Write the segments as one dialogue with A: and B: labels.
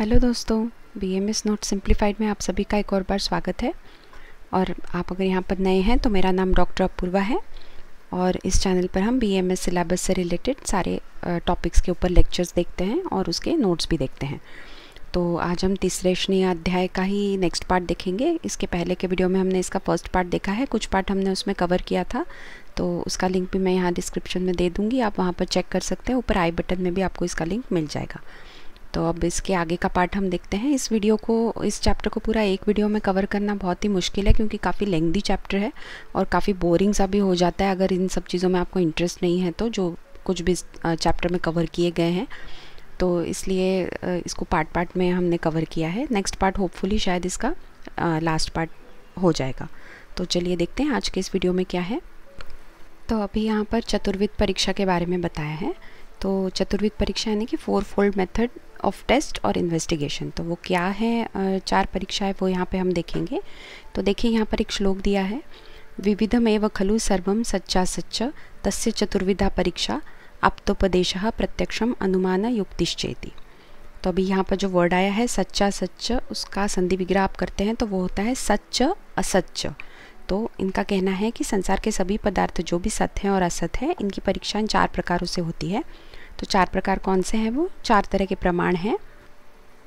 A: hello दोस्तों B M S note simplified में आप सभी का एक और बार स्वागत है और आप अगर यहाँ पर नए हैं तो मेरा नाम डॉक्टर अपूर्वा है और इस चैनल पर हम बी एम एस सिलेबस से रिलेटेड सारे टॉपिक्स के ऊपर लेक्चर्स देखते हैं और उसके नोट्स भी देखते हैं तो आज हम तीसरे श्रेणी अध्याय का ही नेक्स्ट पार्ट देखेंगे इसके पहले के वीडियो में हमने इसका फर्स्ट पार्ट देखा है कुछ पार्ट हमने उसमें कवर किया था तो उसका लिंक भी मैं यहाँ डिस्क्रिप्शन में दे दूँगी आप वहाँ पर चेक कर सकते हैं ऊपर आई बटन में भी आपको इसका लिंक मिल जाएगा तो अब इसके आगे का पार्ट हम देखते हैं इस वीडियो को इस चैप्टर को पूरा एक वीडियो में कवर करना बहुत ही मुश्किल है क्योंकि काफ़ी लेंदी चैप्टर है और काफ़ी बोरिंग सा भी हो जाता है अगर इन सब चीज़ों में आपको इंटरेस्ट नहीं है तो जो कुछ भी चैप्टर में कवर किए गए हैं तो इसलिए इसको पार्ट पार्ट में हमने कवर किया है नेक्स्ट पार्ट होपफुली शायद इसका लास्ट पार्ट हो जाएगा तो चलिए देखते हैं आज के इस वीडियो में क्या है तो अभी यहाँ पर चतुर्विद परीक्षा के बारे में बताया है तो चतुर्विद परीक्षा यानी कि four fold method of test और इन्वेस्टिगेशन तो वो क्या है चार परीक्षाएं वो यहाँ पे हम देखेंगे तो देखिए यहाँ पर एक श्लोक दिया है विविधमेव खलु सर्वम सच्चा सच्च तस्य चतुर्विधा परीक्षा आप्तोपदेश प्रत्यक्षम अनुमान युक्तिश्चेति तो अभी यहाँ पर जो वर्ड आया है सच्चा सच्च उसका संधि विग्रह आप करते हैं तो वो होता है सच्च असच्च तो इनका कहना है कि संसार के सभी पदार्थ जो भी सत्य हैं और असत्य हैं इनकी परीक्षा इन चार प्रकारों से होती है तो चार प्रकार कौन से हैं वो चार तरह के प्रमाण हैं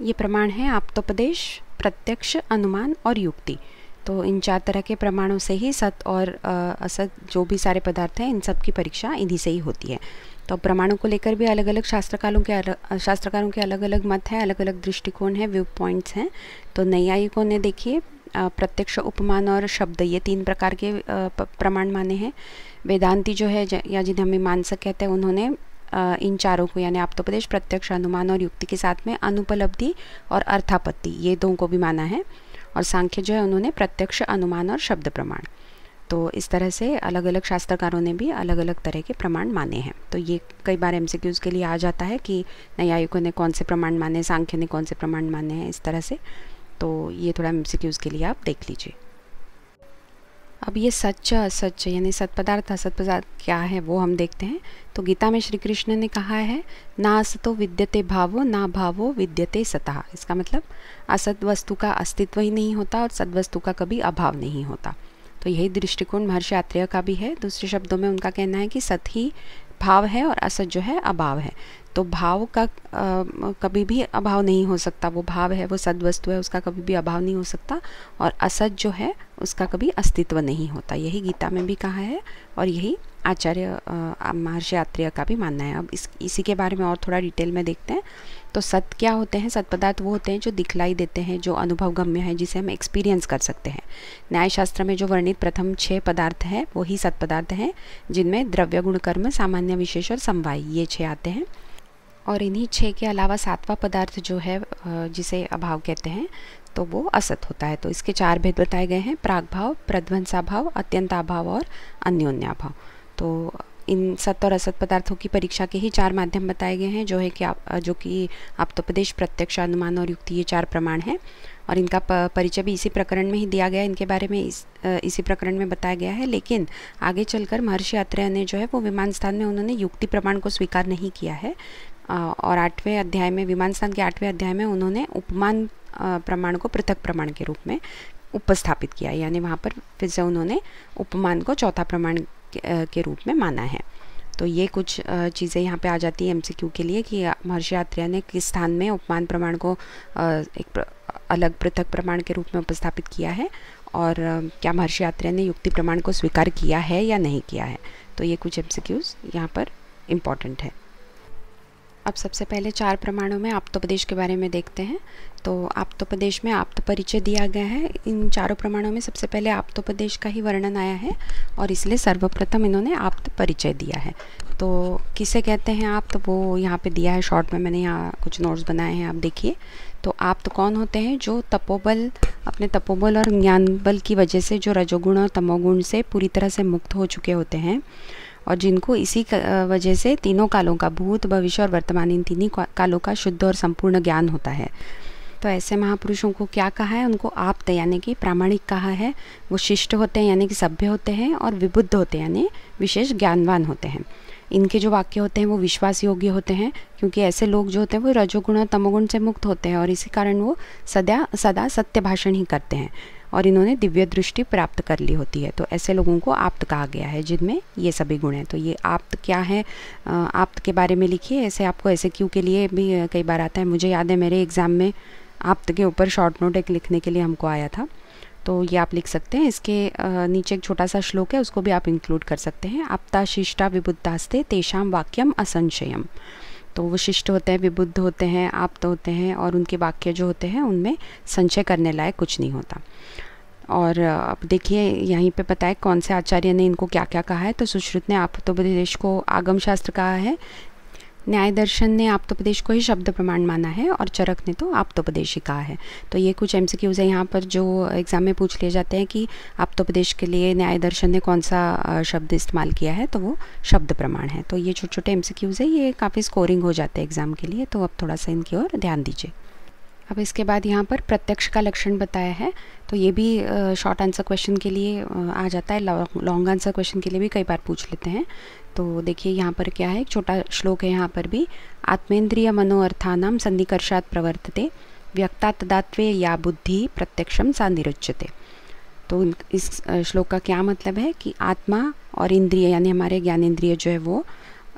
A: ये प्रमाण हैं आप्तोपदेश प्रत्यक्ष अनुमान और युक्ति तो इन चार तरह के प्रमाणों से ही सत और असत जो भी सारे पदार्थ हैं इन सब की परीक्षा इन्हीं से ही होती है तो प्रमाणों को लेकर भी अलग अलग शास्त्रकारों के अलग शास्त्रकारों के अलग अलग मत हैं अलग अलग दृष्टिकोण हैं व्यू पॉइंट्स हैं तो नैयायिकों ने देखिए प्रत्यक्ष उपमान और शब्द ये तीन प्रकार के प्रमाण माने हैं वेदांती जो है या जिन्हें हम मानसक कहते हैं उन्होंने इन चारों को यानी आप्तोपदेश प्रत्यक्ष अनुमान और युक्ति के साथ में अनुपलब्धि और अर्थापत्ति ये दो को भी माना है और सांख्य जो है उन्होंने प्रत्यक्ष अनुमान और शब्द प्रमाण तो इस तरह से अलग अलग शास्त्रकारों ने भी अलग अलग तरह के प्रमाण माने हैं तो ये कई बार एम के लिए आ जाता है कि न्यायिकों ने कौन से प्रमाण माने सांख्य ने कौन से प्रमाण माने हैं इस तरह से तो ये थोड़ा एम के लिए आप देख लीजिए अब ये सच असच यानी सत्पदार्थ असत पदार्थ क्या है वो हम देखते हैं तो गीता में श्री कृष्ण ने कहा है ना असतो विद्यते भावो ना भावो विद्यते सतः इसका मतलब असत वस्तु का अस्तित्व ही नहीं होता और सद्वस्तु का कभी अभाव नहीं होता तो यही दृष्टिकोण महर्षि आत्रेय का भी है दूसरे शब्दों में उनका कहना है कि सत ही भाव है और असत जो है अभाव है तो भाव का आ, कभी भी अभाव नहीं हो सकता वो भाव है वो सद्वस्तु है उसका कभी भी अभाव नहीं हो सकता और असत जो है उसका कभी अस्तित्व नहीं होता यही गीता में भी कहा है और यही आचार्य महर्षि आत्रेय का भी मानना है अब इस इसी के बारे में और थोड़ा डिटेल में देखते हैं तो सत क्या होते हैं सत पदार्थ वो होते हैं जो दिखलाई देते हैं जो अनुभव गम्य है जिसे हम एक्सपीरियंस कर सकते हैं न्यायशास्त्र में जो वर्णित प्रथम छः पदार्थ हैं वही सत पदार्थ हैं जिनमें द्रव्य गुणकर्म सामान्य विशेष और समवाय ये छः आते हैं और इन्हीं छः के अलावा सातवां पदार्थ जो है जिसे अभाव कहते हैं तो वो असत होता है तो इसके चार भेद बताए गए हैं प्राग भाव प्रध्वंसा भाव अत्यंताभाव और अन्योन्याभाव तो इन सत्य और असत पदार्थों की परीक्षा के ही चार माध्यम बताए गए हैं जो है कि आप जो कि आप तो प्रदेश प्रत्यक्ष अनुमान और युक्ति ये चार प्रमाण हैं और इनका परिचय भी इसी प्रकरण में ही दिया गया इनके बारे में इस इसी प्रकरण में बताया गया है लेकिन आगे चलकर महर्षि यात्रा ने जो है वो विमान स्थान में उन्होंने युक्ति प्रमाण को स्वीकार नहीं किया है और आठवें अध्याय में विमान स्थान के आठवें अध्याय में उन्होंने उपमान प्रमाण को पृथक प्रमाण के रूप में उपस्थापित किया यानी वहाँ पर फिर से उन्होंने उपमान को चौथा प्रमाण के रूप में माना है तो ये कुछ चीज़ें यहाँ पे आ जाती हैं एमसीक्यू के लिए कि महर्षि आत्रेय ने किस स्थान में उपमान प्रमाण को एक प्र, अलग पृथक प्रमाण के रूप में उपस्थापित किया है और क्या महर्षि आत्रेय ने युक्ति प्रमाण को स्वीकार किया है या नहीं किया है तो ये कुछ क्यूज यहाँ पर इम्पॉर्टेंट है अब सबसे पहले चार प्रमाणों में प्रदेश के बारे में देखते हैं तो प्रदेश में आप्त परिचय दिया गया है इन चारों प्रमाणों में सबसे पहले प्रदेश का ही वर्णन आया है और इसलिए सर्वप्रथम इन्होंने आप्त परिचय दिया है तो किसे कहते हैं आप तो वो यहाँ पे दिया है शॉर्ट में मैंने यहाँ कुछ नोट्स बनाए हैं आप देखिए तो आप तो कौन होते हैं जो तपोबल अपने तपोबल और ज्ञान बल की वजह से जो रजोगुण और तमोगुण से पूरी तरह से मुक्त हो चुके होते हैं और जिनको इसी वजह से तीनों कालों का भूत भविष्य और वर्तमान इन तीनों कालों का शुद्ध और संपूर्ण ज्ञान होता है तो ऐसे महापुरुषों को क्या कहा है उनको आप्त यानी कि प्रामाणिक कहा है वो शिष्ट होते हैं यानी कि सभ्य होते हैं और विबुद्ध होते हैं यानी विशेष ज्ञानवान होते हैं इनके जो वाक्य होते हैं वो विश्वास योग्य होते हैं क्योंकि ऐसे लोग जो होते हैं वो रजोगुण और तमोगुण से मुक्त होते हैं और इसी कारण वो सदा सदा सत्य भाषण ही करते हैं और इन्होंने दिव्य दृष्टि प्राप्त कर ली होती है तो ऐसे लोगों को आप्त कहा गया है जिनमें ये सभी गुण हैं तो ये आप्त क्या है आप्त के बारे में लिखिए ऐसे आपको ऐसे क्यू के लिए भी कई बार आता है मुझे याद है मेरे एग्ज़ाम में आप्त के ऊपर शॉर्ट नोट एक लिखने के लिए हमको आया था तो ये आप लिख सकते हैं इसके नीचे एक छोटा सा श्लोक है उसको भी आप इंक्लूड कर सकते हैं आपता शिष्टा विबुद्धास्ते तेषाम वाक्यम असंशयम तो वशिष्ठ होते हैं विबुद्ध होते हैं आप्त होते हैं और उनके वाक्य जो होते हैं उनमें संचय करने लायक कुछ नहीं होता और अब देखिए यहीं पे पता है कौन से आचार्य ने इनको क्या क्या कहा है तो सुश्रुत ने आप तो को आगम शास्त्र कहा है न्याय दर्शन ने आप्तोपदेश को ही शब्द प्रमाण माना है और चरक ने तो आप्तोपदेश ही कहा है तो ये कुछ एम सी है यहाँ पर जो एग्ज़ाम में पूछ लिए जाते हैं कि आप्तोपदेश के लिए न्याय दर्शन ने कौन सा शब्द इस्तेमाल किया है तो वो शब्द प्रमाण है तो ये छोटे छोटे एम है ये काफ़ी स्कोरिंग हो जाते हैं एग्ज़ाम के लिए तो अब थोड़ा सा इनकी ओर ध्यान दीजिए अब इसके बाद यहाँ पर प्रत्यक्ष का लक्षण बताया है तो ये भी शॉर्ट आंसर क्वेश्चन के लिए आ जाता है लॉन्ग आंसर क्वेश्चन के लिए भी कई बार पूछ लेते हैं तो देखिए यहाँ पर क्या है एक छोटा श्लोक है यहाँ पर भी आत्मेंद्रिय मनोअर्थानाम संधिकर्षात प्रवर्तते व्यक्ता तदात्वे या बुद्धि प्रत्यक्षम सा निरुच्यते तो इस श्लोक का क्या मतलब है कि आत्मा और इंद्रिय यानी हमारे ज्ञानेन्द्रिय जो है वो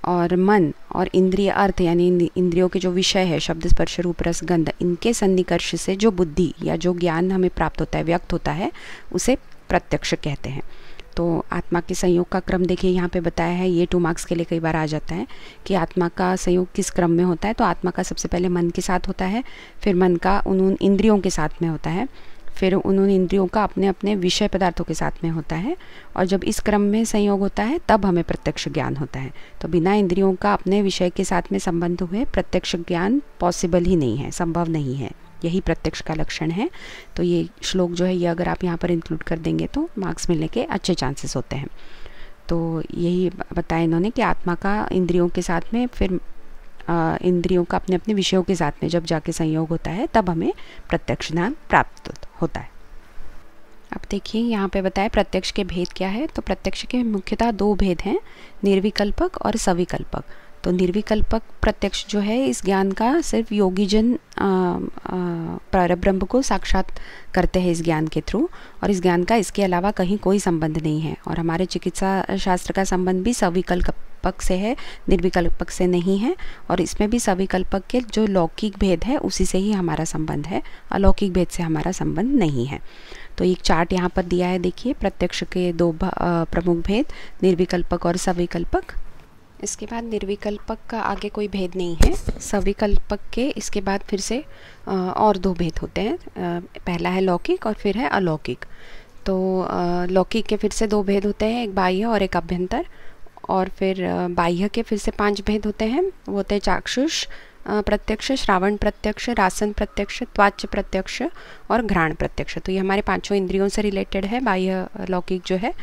A: और मन और इंद्रिय अर्थ यानी इंद्रियों के जो विषय है शब्द स्पर्श रूप रस गंध इनके सन्निकर्ष से जो बुद्धि या जो ज्ञान हमें प्राप्त होता है व्यक्त होता है उसे प्रत्यक्ष कहते हैं तो आत्मा के संयोग का क्रम देखिए यहाँ पे बताया है ये टू मार्क्स के लिए कई बार आ जाता है कि आत्मा का संयोग किस क्रम में होता है तो आत्मा का सबसे पहले मन के साथ होता है फिर मन का उन उन इंद्रियों के साथ में होता है फिर उन उन इंद्रियों का अपने अपने विषय पदार्थों के साथ में होता है और जब इस क्रम में संयोग होता है तब हमें प्रत्यक्ष ज्ञान होता है तो बिना इंद्रियों का अपने विषय के साथ में संबंध हुए प्रत्यक्ष ज्ञान पॉसिबल ही नहीं है संभव नहीं है यही प्रत्यक्ष का लक्षण है तो ये श्लोक जो है ये अगर आप यहाँ पर इंक्लूड कर देंगे तो मार्क्स मिलने के अच्छे चांसेस होते हैं तो यही बताया इन्होंने कि आत्मा का इंद्रियों के साथ में फिर इंद्रियों का अपने अपने विषयों के साथ में जब जाके संयोग होता है तब हमें प्रत्यक्ष ज्ञान प्राप्त होता है अब देखिए यहाँ पे बताया प्रत्यक्ष के भेद क्या है तो प्रत्यक्ष के मुख्यतः दो भेद हैं निर्विकल्पक और सविकल्पक तो निर्विकल्पक प्रत्यक्ष जो है इस ज्ञान का सिर्फ योगी जन को साक्षात करते हैं इस ज्ञान के थ्रू और इस ज्ञान का इसके अलावा कहीं कोई संबंध नहीं है और हमारे चिकित्सा शास्त्र का संबंध भी सविकल्पक से है निर्विकल्पक से नहीं है और इसमें भी सविकल्पक के जो लौकिक भेद है उसी से ही हमारा संबंध है अलौकिक भेद से हमारा संबंध नहीं है तो एक चार्ट यहाँ पर दिया है देखिए प्रत्यक्ष के दो प्रमुख भेद निर्विकल्पक और सविकल्पक इसके बाद निर्विकल्पक का आगे कोई भेद नहीं है सविकल्पक के इसके बाद फिर से और दो भेद होते हैं पहला है लौकिक और फिर है अलौकिक तो लौकिक के फिर से दो भेद होते हैं एक बाह्य और एक अभ्यंतर और फिर बाह्य के फिर से पांच भेद होते हैं वो होते हैं चाक्षुष प्रत्यक्ष श्रावण प्रत्यक्ष रासन प्रत्यक्ष त्वाच प्रत्यक्ष और घ्राण प्रत्यक्ष तो ये हमारे पांचों इंद्रियों से रिलेटेड है बाह्य लौकिक जो है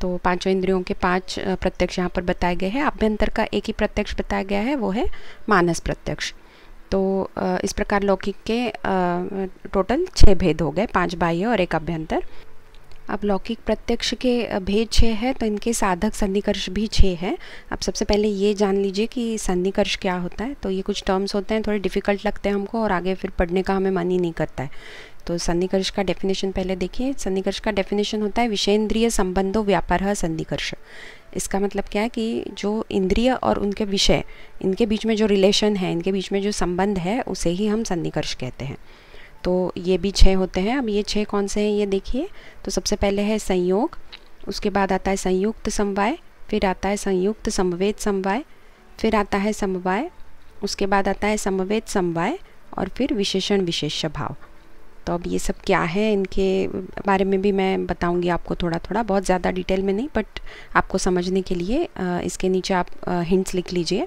A: तो पांचों इंद्रियों के पांच प्रत्यक्ष यहाँ पर बताए गए हैं अभ्यंतर का एक ही प्रत्यक्ष बताया गया है वो है मानस प्रत्यक्ष तो इस प्रकार लौकिक के टोटल छः भेद हो गए पांच बाह्य और एक अभ्यंतर अब लौकिक प्रत्यक्ष के भेद छः है तो इनके साधक संधिकर्ष भी छः है अब सबसे पहले ये जान लीजिए कि संधिकर्ष क्या होता है तो ये कुछ टर्म्स होते हैं थोड़े डिफ़िकल्ट लगते हैं हमको और आगे फिर पढ़ने का हमें मन ही नहीं करता है तो संधिकर्ष का डेफिनेशन पहले देखिए संधिकर्ष का डेफिनेशन होता है विषयेंद्रिय संबंधो व्यापार संधिकर्ष इसका मतलब क्या है कि जो इंद्रिय और उनके विषय इनके बीच में जो रिलेशन है इनके बीच में जो संबंध है उसे ही हम संधिकर्ष कहते हैं तो ये भी छः होते हैं अब ये छः कौन से हैं ये देखिए तो सबसे पहले है संयोग उसके बाद आता है संयुक्त समवाय फिर आता है संयुक्त समवेद समवाय फिर आता है समवाय उसके बाद आता है समवेद समवाय और फिर विशेषण विशेष भाव तो अब ये सब क्या है इनके बारे में भी मैं बताऊंगी आपको थोड़ा थोड़ा बहुत ज़्यादा डिटेल में नहीं बट आपको समझने के लिए इसके नीचे आप हिंट्स लिख लीजिए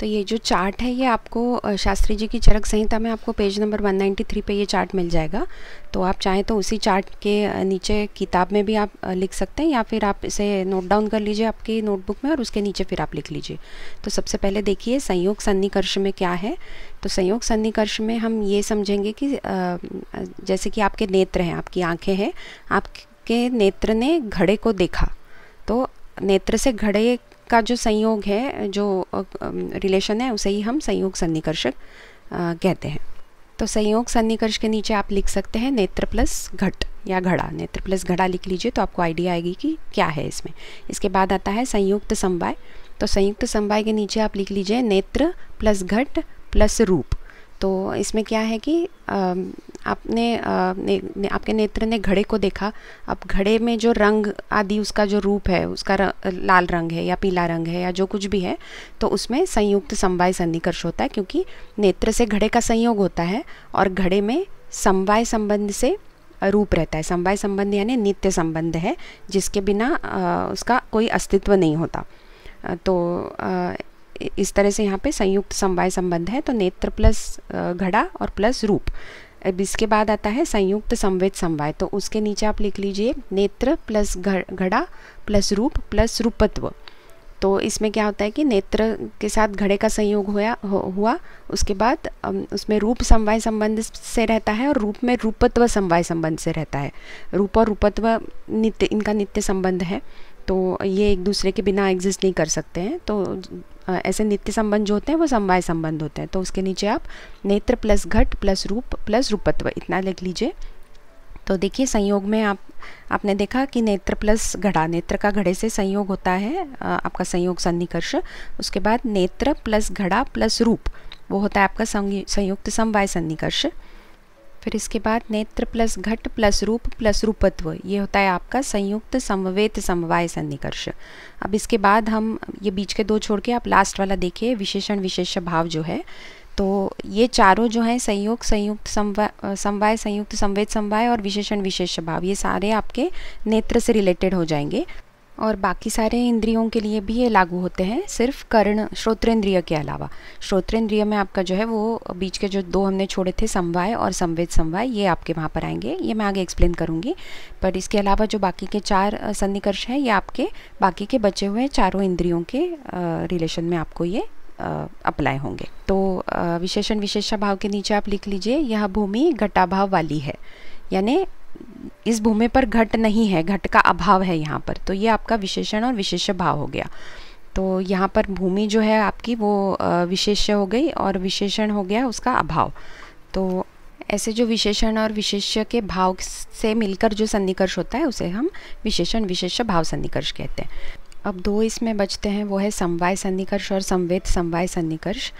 A: तो ये जो चार्ट है ये आपको शास्त्री जी की चरक संहिता में आपको पेज नंबर 193 पे ये चार्ट मिल जाएगा तो आप चाहें तो उसी चार्ट के नीचे किताब में भी आप लिख सकते हैं या फिर आप इसे नोट डाउन कर लीजिए आपकी नोटबुक में और उसके नीचे फिर आप लिख लीजिए तो सबसे पहले देखिए संयोग सन्निकर्ष में क्या है तो संयोग सन्निकर्ष में हम ये समझेंगे कि जैसे कि आपके नेत्र हैं आपकी आँखें हैं आपके नेत्र ने घड़े को देखा तो नेत्र से घड़े का जो संयोग है जो रिलेशन है उसे ही हम संयोग सन्निकर्षक कहते हैं तो संयोग सन्निकर्ष के नीचे आप लिख सकते हैं नेत्र प्लस घट या घड़ा नेत्र प्लस घड़ा लिख लीजिए तो आपको आइडिया आएगी कि क्या है इसमें इसके बाद आता है संयुक्त समवाय तो संयुक्त समवाय के नीचे आप लिख लीजिए नेत्र प्लस घट प्लस रूप तो इसमें क्या है कि आपने ने, ने, आपके नेत्र ने घड़े को देखा अब घड़े में जो रंग आदि उसका जो रूप है उसका र, लाल रंग है या पीला रंग है या जो कुछ भी है तो उसमें संयुक्त समवाय सन्निकर्ष होता है क्योंकि नेत्र से घड़े का संयोग होता है और घड़े में समवाय संबंध से रूप रहता है समवाय संबंध यानी नित्य संबंध है जिसके बिना आ, उसका कोई अस्तित्व नहीं होता तो आ, इस तरह से यहाँ पे संयुक्त समवाय संबंध है तो नेत्र प्लस घड़ा और प्लस रूप अब इसके बाद आता है संयुक्त संवेद समवाय तो उसके नीचे आप लिख लीजिए नेत्र प्लस घड़ा प्लस रूप प्लस रूपत्व तो इसमें क्या होता है कि नेत्र के साथ घड़े का संयोग हुआ हुआ उसके बाद उसमें रूप समवाय संबंध से रहता है और रूप में रूपत्व समवाय संबंध से रहता है रूप और रूपत्व नित्य इनका नित्य संबंध है तो ये एक दूसरे के बिना एग्जिस्ट नहीं कर सकते हैं तो ऐसे नित्य संबंध जो होते हैं वो समवाय संबंध होते हैं तो उसके नीचे आप नेत्र प्लस घट प्लस रूप प्लस रूपत्व इतना लिख लीजिए तो देखिए संयोग में आप आपने देखा कि नेत्र प्लस घड़ा नेत्र का घड़े से संयोग होता है आपका संयोग सन्निकर्ष उसके बाद नेत्र प्लस घड़ा प्लस रूप वो होता है आपका संयुक्त समवाय सन्निकर्ष फिर इसके बाद नेत्र प्लस घट प्लस रूप प्लस रूपत्व ये होता है आपका संयुक्त समवेत समवाय सन्निकर्ष अब इसके बाद हम ये बीच के दो छोड़ के आप लास्ट वाला देखिए विशेषण विशेष भाव जो है तो ये चारों जो हैं संयोग संयुक्त समवाय समवाय संयुक्त संवेद समवाय और विशेषण विशेष भाव ये सारे आपके नेत्र से रिलेटेड हो जाएंगे और बाकी सारे इंद्रियों के लिए भी ये लागू होते हैं सिर्फ कर्ण श्रोत्रेंद्रिय के अलावा श्रोत्रेंद्रिय में आपका जो है वो बीच के जो दो हमने छोड़े थे समवाय और संवेद समवाय ये आपके वहाँ पर आएंगे ये मैं आगे एक्सप्लेन करूँगी पर इसके अलावा जो बाकी के चार सन्निकर्ष हैं ये आपके बाकी के बचे हुए चारों इंद्रियों के रिलेशन में आपको ये अप्लाई होंगे तो विशेषण विशेषा भाव के नीचे आप लिख लीजिए यह भूमि घटाभाव वाली है यानी इस भूमि पर घट नहीं है घट का अभाव है यहाँ पर तो ये आपका विशेषण और विशेष भाव हो गया तो यहाँ पर भूमि जो है आपकी वो विशेष्य हो गई और विशेषण हो गया उसका अभाव तो ऐसे जो विशेषण और विशेष्य के भाव से मिलकर जो सन्निकर्ष होता है उसे हम विशेषण विशेष भाव सन्निकर्ष कहते हैं अब दो इसमें बचते हैं वो है समवाय सन्निकर्ष और संवेद समवाय सन्निकर्ष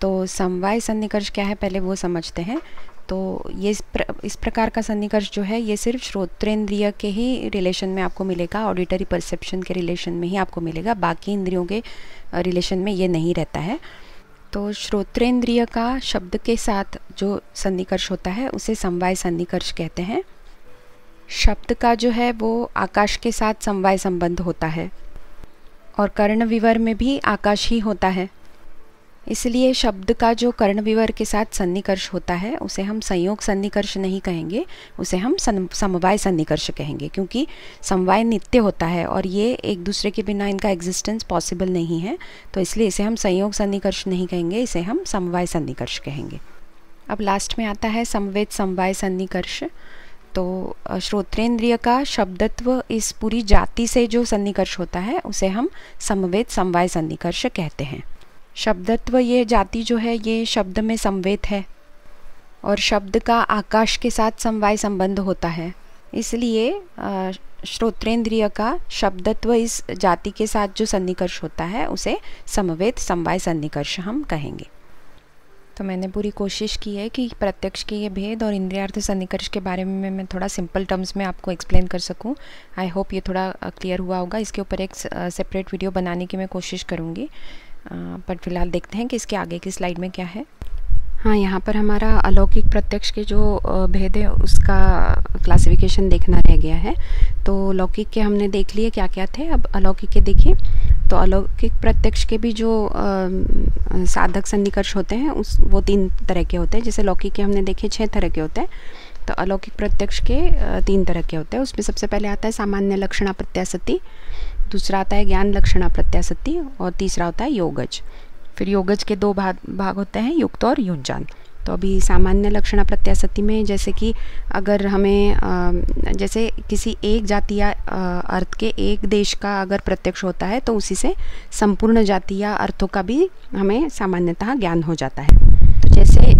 A: तो समवाय सन्निकर्ष क्या है पहले वो समझते हैं तो ये इस, प्र, इस प्रकार का सन्निकर्ष जो है ये सिर्फ श्रोत्रेंद्रिय के ही रिलेशन में आपको मिलेगा ऑडिटरी परसेप्शन के रिलेशन में ही आपको मिलेगा बाकी इंद्रियों के रिलेशन में ये नहीं रहता है तो श्रोत्रेंद्रिय का शब्द के साथ जो सन्निकर्ष होता है उसे समवाय सन्निकर्ष कहते हैं शब्द का जो है वो आकाश के साथ समवाय संबंध होता है और कर्ण विवर में भी आकाश ही होता है इसलिए शब्द का जो कर्ण विवर के साथ सन्निकर्ष होता है उसे हम संयोग सन्निकर्ष नहीं कहेंगे उसे हम समवाय सन्निकर्ष कहेंगे क्योंकि समवाय नित्य होता है और ये एक दूसरे के बिना इनका एग्जिस्टेंस पॉसिबल नहीं है तो इसलिए इसे हम संयोग सन्निकर्ष नहीं कहेंगे इसे हम समवाय सन्निकर्ष कहेंगे अब लास्ट में आता है समवेद समवाय सन्निकर्ष तो श्रोत्रेंद्रिय का शब्दत्व इस पूरी जाति से जो सन्निकर्ष होता है उसे हम समवेद समवाय सन्निकर्ष कहते हैं शब्दत्व ये जाति जो है ये शब्द में संवेद है और शब्द का आकाश के साथ समवाय संबंध होता है इसलिए श्रोत्रेंद्रिय का शब्दत्व इस जाति के साथ जो सन्निकर्ष होता है उसे समवेद समवाय सन्निकर्ष हम कहेंगे तो मैंने पूरी कोशिश की है कि प्रत्यक्ष के ये भेद और इंद्रियार्थ सन्निकर्ष के बारे में मैं थोड़ा सिंपल टर्म्स में आपको एक्सप्लेन कर सकूं आई होप ये थोड़ा क्लियर हुआ होगा इसके ऊपर एक सेपरेट वीडियो बनाने की मैं कोशिश करूँगी बट फिलहाल देखते हैं कि इसके आगे की स्लाइड में क्या है हाँ यहाँ पर हमारा अलौकिक प्रत्यक्ष के जो भेद है उसका क्लासिफिकेशन देखना रह गया है तो लौकिक के हमने देख लिए क्या क्या थे अब अलौकिक के देखिए तो अलौकिक प्रत्यक्ष के भी जो आ, साधक सन्निकर्ष होते हैं उस वो तीन तरह के होते हैं जैसे लौकिक के हमने देखे छः तरह के होते हैं तो अलौकिक प्रत्यक्ष के तीन तरह के होते हैं उसमें सबसे पहले आता है सामान्य लक्षणा प्रत्यासति दूसरा आता है ज्ञान लक्षणा प्रत्याशक्ति और तीसरा होता है योगज फिर योगज के दो भाग भाग होते हैं युक्त और युजान तो अभी सामान्य लक्षण प्रत्याशक्ति में जैसे कि अगर हमें जैसे किसी एक जाति या अर्थ के एक देश का अगर प्रत्यक्ष होता है तो उसी से संपूर्ण जाति या अर्थों का भी हमें सामान्यतः ज्ञान हो जाता है तो जैसे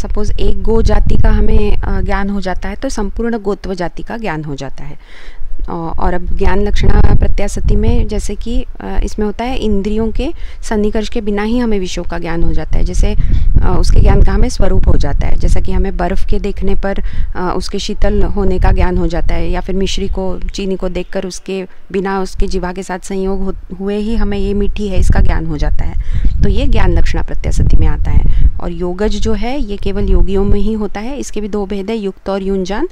A: सपोज़ एक गो जाति का हमें ज्ञान हो जाता है तो संपूर्ण गोत्व जाति का ज्ञान हो जाता है और अब ज्ञान लक्षणा प्रत्यासती में जैसे कि इसमें होता है इंद्रियों के सन्निकर्ष के बिना ही हमें विषयों का ज्ञान हो जाता है जैसे उसके ज्ञान का हमें स्वरूप हो जाता है जैसा कि हमें बर्फ़ के देखने पर उसके शीतल होने का ज्ञान हो जाता है या फिर मिश्री को चीनी को देख उसके बिना उसके जीवा के साथ संयोग हुए ही हमें ये मीठी है इसका ज्ञान हो जाता है तो ये ज्ञान लक्षणा प्रत्यासती में आता है और योगज जो है ये केवल योगियों में ही होता है इसके भी दो भेद है युक्त और यूनजान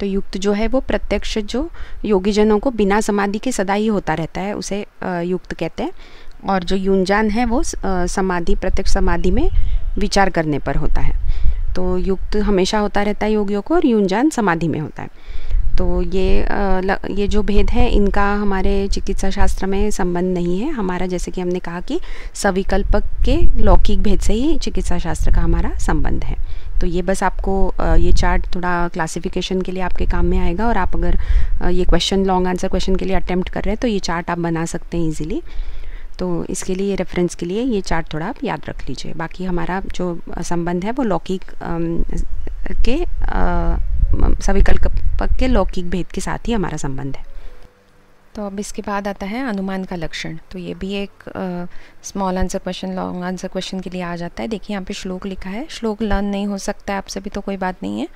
A: तो युक्त जो है वो प्रत्यक्ष जो योगीजनों को बिना समाधि के सदा ही होता रहता है उसे युक्त कहते हैं और जो युंजान है वो समाधि प्रत्यक्ष समाधि में विचार करने पर होता है तो युक्त हमेशा होता रहता है योगियों को और युंजान समाधि में होता है तो ये ये जो भेद है इनका हमारे चिकित्सा शास्त्र में संबंध नहीं है हमारा जैसे कि हमने कहा कि सविकल्पक के लौकिक भेद से ही चिकित्सा शास्त्र का हमारा संबंध है तो ये बस आपको ये चार्ट थोड़ा क्लासिफिकेशन के लिए आपके काम में आएगा और आप अगर ये क्वेश्चन लॉन्ग आंसर क्वेश्चन के लिए अटैम्प्ट कर रहे हैं तो ये चार्ट आप बना सकते हैं ईजिली तो इसके लिए रेफरेंस के लिए ये चार्ट थोड़ा आप याद रख लीजिए बाकी हमारा जो संबंध है वो लौकिक के सविकल्पक के लौकिक भेद के साथ ही हमारा संबंध है तो अब इसके बाद आता है अनुमान का लक्षण तो ये भी एक small answer question long answer question के लिए आ जाता है देखिए यहाँ पे श्लोक लिखा है श्लोक लर्न नहीं हो सकता है आपसे भी तो कोई बात नहीं है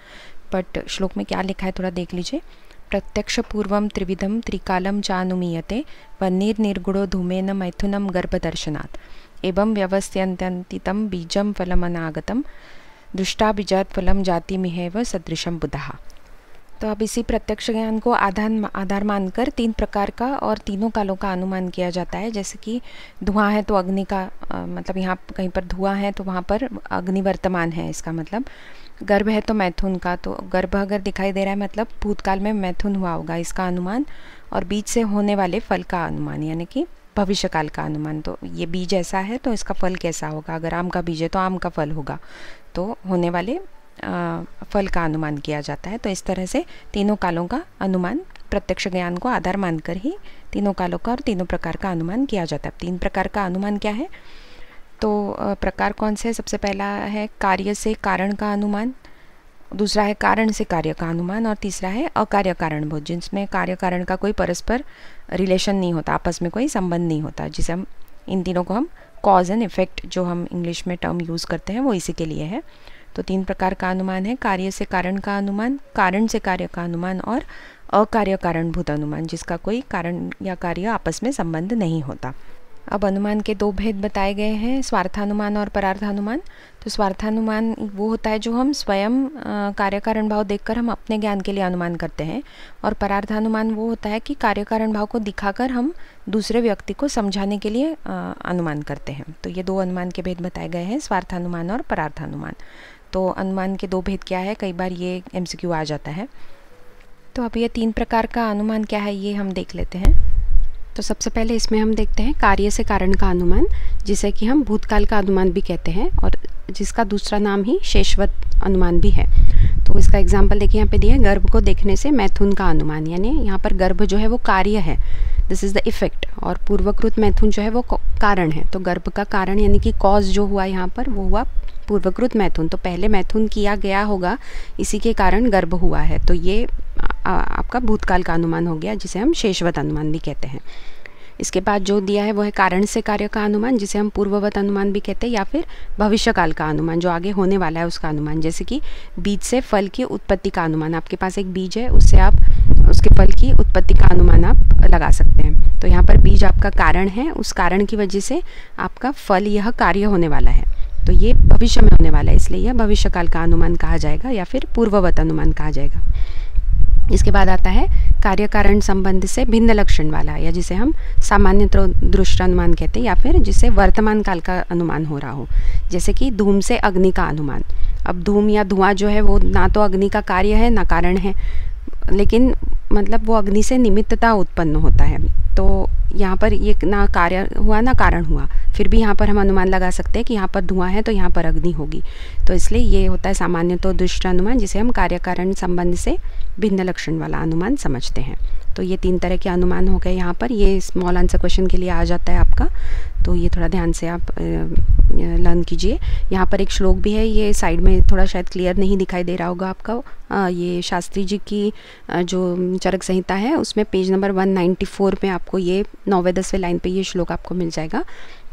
A: बट श्लोक में क्या लिखा है थोड़ा देख लीजिए प्रत्यक्ष पूर्वम त्रिविधम त्रिकालम चानुमीयते वन्नीर्निर्गुणो धूमेन मैथुनम गर्भदर्शनात् एवं व्यवस्थ्यंत्यंतितम बीजम फलमनागतम बीजात फलम जाति मिहेव सदृशम बुधा तो अब इसी प्रत्यक्ष ज्ञान को आधार आधार मानकर तीन प्रकार का और तीनों कालों का अनुमान किया जाता है जैसे कि धुआं है तो अग्नि का आ, मतलब यहाँ कहीं पर धुआं है तो वहाँ पर अग्नि वर्तमान है इसका मतलब गर्भ है तो मैथुन का तो गर्भ अगर दिखाई दे रहा है मतलब भूतकाल में मैथुन हुआ होगा इसका अनुमान और बीज से होने वाले फल का अनुमान यानी कि भविष्यकाल का अनुमान तो ये बीज ऐसा है तो इसका फल कैसा होगा अगर आम का बीज है तो आम का फल होगा तो होने वाले फल का अनुमान किया जाता है तो इस तरह से तीनों कालों का अनुमान प्रत्यक्ष ज्ञान को आधार मानकर ही तीनों कालों का और तीनों प्रकार का अनुमान किया जाता है तीन प्रकार का अनुमान क्या है तो प्रकार कौन से सबसे पहला है कार्य से कारण का अनुमान दूसरा है कारण से कार्य का अनुमान और तीसरा है अकार्य कारण बोध जिसमें कार्य कारण का कोई परस्पर रिलेशन नहीं होता आपस में कोई संबंध नहीं होता जिसे हम इन तीनों को हम कॉज एंड इफेक्ट जो हम इंग्लिश में टर्म यूज़ करते हैं वो इसी के लिए है तो तीन प्रकार का अनुमान है कार्य से कारण का अनुमान कारण से कार्य का अनुमान और अकार्य कारणभूत अनुमान जिसका कोई कारण या कार्य आपस में संबंध नहीं होता अब अनुमान के दो भेद बताए गए हैं स्वार्थानुमान और परार्थानुमान तो स्वार्थानुमान वो होता है जो हम स्वयं कार्यकारण भाव देखकर हम अपने ज्ञान के लिए अनुमान करते हैं और परार्थानुमान वो होता है कि कार्यकारण भाव को दिखाकर हम दूसरे व्यक्ति को समझाने के लिए अनुमान करते हैं तो ये दो अनुमान के भेद बताए गए हैं स्वार्थानुमान और परार्थानुमान तो अनुमान के दो भेद क्या है कई बार ये एम आ जाता है तो अब ये तीन प्रकार का अनुमान क्या है ये हम देख लेते हैं तो सबसे पहले इसमें हम देखते हैं कार्य से कारण का अनुमान जिसे कि हम भूतकाल का अनुमान भी कहते हैं और जिसका दूसरा नाम ही शेषवत अनुमान भी है तो इसका एग्जाम्पल देखिए यहाँ पे दिया है गर्भ को देखने से मैथुन का अनुमान यानी यहाँ पर गर्भ जो है वो कार्य है दिस इज़ द इफ़ेक्ट और पूर्वकृत मैथुन जो है वो कारण है तो गर्भ का कारण यानी कि कॉज जो हुआ यहाँ पर वो हुआ पूर्वकृत मैथुन तो पहले मैथुन किया गया होगा इसी के कारण गर्भ हुआ है तो ये आ, आपका भूतकाल का अनुमान हो गया जिसे हम शेषवत अनुमान भी कहते हैं इसके बाद जो दिया है वो है कारण से कार्य का अनुमान जिसे हम पूर्ववत अनुमान भी कहते हैं या फिर भविष्यकाल का अनुमान जो आगे होने वाला है उसका अनुमान जैसे कि बीज से फल की उत्पत्ति का अनुमान आपके पास एक बीज है उससे आप उसके फल की उत्पत्ति का अनुमान आप लगा सकते हैं तो यहाँ पर बीज आपका कारण है उस कारण की वजह से आपका फल यह कार्य होने वाला है तो ये भविष्य में होने वाला है इसलिए यह भविष्यकाल का अनुमान कहा जाएगा या फिर पूर्ववत अनुमान कहा जाएगा इसके बाद आता है कार्यकारण संबंध से भिन्न लक्षण वाला या जिसे हम सामान्य तो दृष्टानुमान कहते हैं या फिर जिसे वर्तमान काल का अनुमान हो रहा हो जैसे कि धूम से अग्नि का अनुमान अब धूम या धुआं जो है वो ना तो अग्नि का कार्य है ना कारण है लेकिन मतलब वो अग्नि से निमित्तता उत्पन्न होता है तो यहाँ पर ये ना कार्य हुआ ना कारण हुआ फिर भी यहाँ पर हम अनुमान लगा सकते हैं कि यहाँ पर धुआं है तो यहाँ पर अग्नि होगी तो इसलिए ये होता है सामान्य तो दुष्ट अनुमान जिसे हम कार्यकारण संबंध से भिन्न लक्षण वाला अनुमान समझते हैं तो ये तीन तरह के अनुमान हो गए यहाँ पर ये स्मॉल आंसर क्वेश्चन के लिए आ जाता है आपका तो ये थोड़ा ध्यान से आप लर्न कीजिए यहाँ पर एक श्लोक भी है ये साइड में थोड़ा शायद क्लियर नहीं दिखाई दे रहा होगा आपका आ, ये शास्त्री जी की आ, जो चरक संहिता है उसमें पेज नंबर 194 में आपको ये नौवे दसवें लाइन पे ये श्लोक आपको मिल जाएगा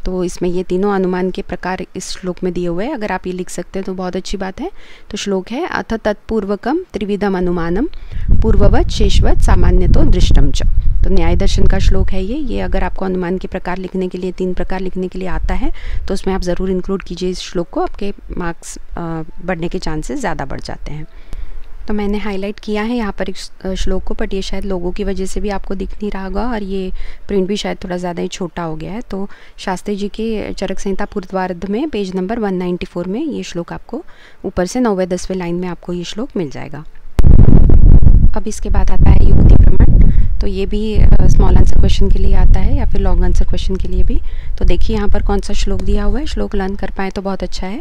A: तो इसमें ये तीनों अनुमान के प्रकार इस श्लोक में दिए हुए हैं अगर आप ये लिख सकते हैं तो बहुत अच्छी बात है तो श्लोक है अथ तत्पूर्वकम त्रिविधम अनुमानम पूर्ववत शेषवत सामान्य तो दृष्टम च तो न्याय दर्शन का श्लोक है ये ये अगर आपको अनुमान के प्रकार लिखने के लिए तीन प्रकार लिखने के लिए आता है तो उसमें आप ज़रूर इंक्लूड कीजिए इस श्लोक को आपके मार्क्स बढ़ने के चांसेस ज़्यादा बढ़ जाते हैं तो मैंने हाईलाइट किया है यहाँ पर एक श्लोक को बट ये शायद लोगों की वजह से भी आपको दिख नहीं रहा होगा और ये प्रिंट भी शायद थोड़ा ज़्यादा ही छोटा हो गया है तो शास्त्री जी के चरक संहिता पूर्वार्ध में पेज नंबर 194 में ये श्लोक आपको ऊपर से नौवे दसवें लाइन में आपको ये श्लोक मिल जाएगा अब इसके बाद आता है युक्ति प्रमाण तो ये भी स्मॉल आंसर क्वेश्चन के लिए आता है या फिर लॉन्ग आंसर क्वेश्चन के लिए भी तो देखिए यहाँ पर कौन सा श्लोक दिया हुआ है श्लोक लर्न कर पाए तो बहुत अच्छा है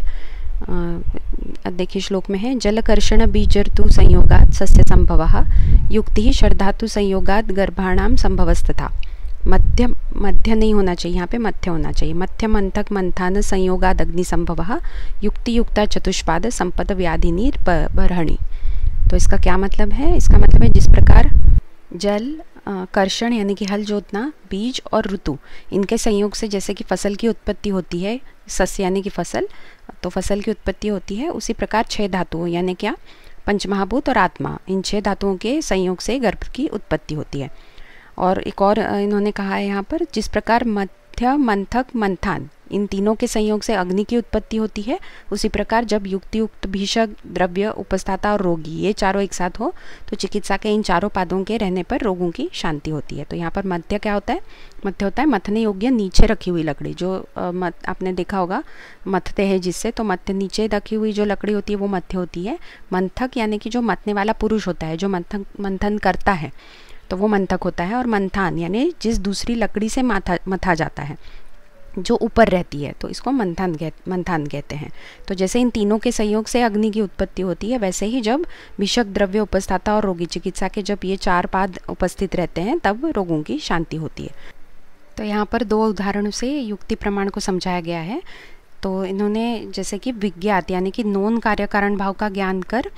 A: देखिए श्लोक में है जलकर्षण बीजर्तु संयोगात सस्य संभव युक्ति श्रद्धातु संयोगात गर्भाणाम संभवस्तथा मध्य मध्य नहीं होना चाहिए यहाँ पे मध्य होना चाहिए मध्य मंथक मंथान संयोगाद अग्नि संभव युक्ति युक्ता चतुष्पाद संपद व्याधिनी बरहणी तो इसका क्या मतलब है इसका मतलब है जिस प्रकार जल कर्षण यानी कि हल जोतना बीज और ऋतु इनके संयोग से जैसे कि फसल की उत्पत्ति होती है सस्य यानी कि फसल तो फसल की उत्पत्ति होती है उसी प्रकार छह धातुओं यानी क्या पंचमहाभूत और आत्मा इन छह धातुओं के संयोग से गर्भ की उत्पत्ति होती है और एक और इन्होंने कहा है यहाँ पर जिस प्रकार मत मध्य मंथक मंथान इन तीनों के संयोग से अग्नि की उत्पत्ति होती है उसी प्रकार जब युक्तियुक्त भीषक द्रव्य उपस्थाता और रोगी ये चारों एक साथ हो तो चिकित्सा के इन चारों पादों के रहने पर रोगों की शांति होती है तो यहाँ पर मध्य क्या होता है मध्य होता है मथने योग्य नीचे रखी हुई लकड़ी जो मत, आपने देखा होगा मथते हैं जिससे तो मध्य नीचे रखी हुई जो लकड़ी होती है वो मध्य होती है मंथक यानी कि जो मथने वाला पुरुष होता है जो मंथन मंथन करता है तो वो मंथक होता है और मंथान यानी जिस दूसरी लकड़ी से माथा मथा जाता है जो ऊपर रहती है तो इसको मंथान कह मंथान कहते हैं तो जैसे इन तीनों के सहयोग से अग्नि की उत्पत्ति होती है वैसे ही जब विषक द्रव्य उपस्थाता और रोगी चिकित्सा के जब ये चार पाद उपस्थित रहते हैं तब रोगों की शांति होती है तो यहाँ पर दो उदाहरणों से युक्ति प्रमाण को समझाया गया है तो इन्होंने जैसे कि विज्ञात यानी कि नोन कार्य कारण भाव का ज्ञान कर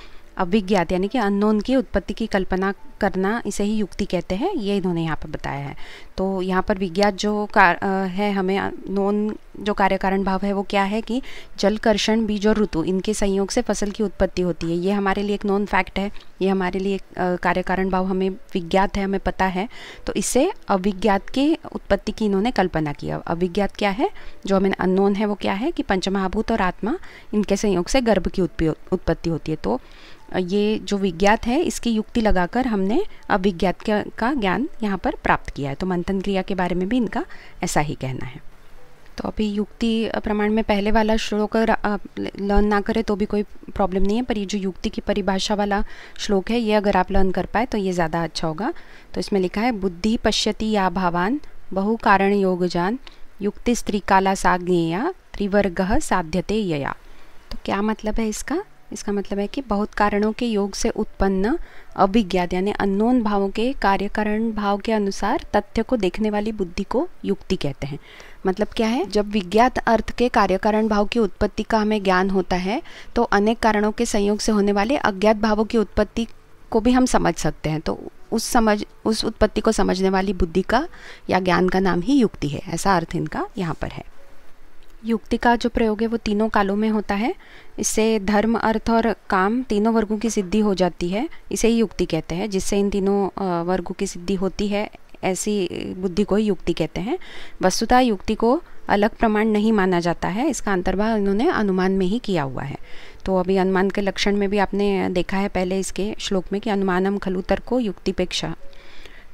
A: अविज्ञात यानी कि अननोन की उत्पत्ति की कल्पना करना इसे ही युक्ति कहते हैं ये इन्होंने यहाँ पर बताया है तो यहाँ पर विज्ञात जो कार है हमें नोन जो कार्यकारण भाव है वो क्या है कि जलकर्षण बीज और ऋतु इनके संयोग से फसल की उत्पत्ति होती है ये हमारे लिए एक नॉन फैक्ट है ये हमारे लिए एक कार्यकारण भाव हमें विज्ञात है हमें पता है तो इससे अविज्ञात की उत्पत्ति की इन्होंने कल्पना की अविज्ञात क्या है जो हमें अननोन है वो क्या है कि पंचमहाभूत और आत्मा इनके संयोग से गर्भ की उत्पत्ति होती है तो ये जो विज्ञात है इसकी युक्ति लगाकर हम हमने अभिज्ञात का ज्ञान यहाँ पर प्राप्त किया है तो मंथन क्रिया के बारे में भी इनका ऐसा ही कहना है तो अभी युक्ति प्रमाण में पहले वाला श्लोक लर्न ना करें तो भी कोई प्रॉब्लम नहीं है पर ये जो युक्ति की परिभाषा वाला श्लोक है ये अगर आप लर्न कर पाए तो ये ज़्यादा अच्छा होगा तो इसमें लिखा है बुद्धि पश्यति या भावान बहु कारण योगजान युक्ति स्त्री काला ज्ञेया त्रिवर्ग साध्यते यया तो क्या मतलब है इसका इसका मतलब है कि बहुत कारणों के योग से उत्पन्न अभिज्ञात यानी अननोन भावों के कार्यकरण भाव के अनुसार तथ्य को देखने वाली बुद्धि को युक्ति कहते हैं मतलब क्या है जब विज्ञात अर्थ के कार्यकरण भाव की उत्पत्ति का हमें ज्ञान होता है तो अनेक कारणों के संयोग से होने वाले अज्ञात भावों की उत्पत्ति को भी हम समझ सकते हैं तो उस समझ उस उत्पत्ति को समझने वाली बुद्धि का या ज्ञान का नाम ही युक्ति है ऐसा अर्थ इनका यहाँ पर है युक्ति का जो प्रयोग है वो तीनों कालों में होता है इससे धर्म अर्थ और काम तीनों वर्गों की सिद्धि हो जाती है इसे ही युक्ति कहते हैं जिससे इन तीनों वर्गों की सिद्धि होती है ऐसी बुद्धि को ही युक्ति कहते हैं वस्तुतः युक्ति को अलग प्रमाण नहीं माना जाता है इसका अंतर्भाव इन्होंने अनुमान में ही किया हुआ है तो अभी अनुमान के लक्षण में भी आपने देखा है पहले इसके श्लोक में कि अनुमानम खलु तर्को युक्तिपेक्षा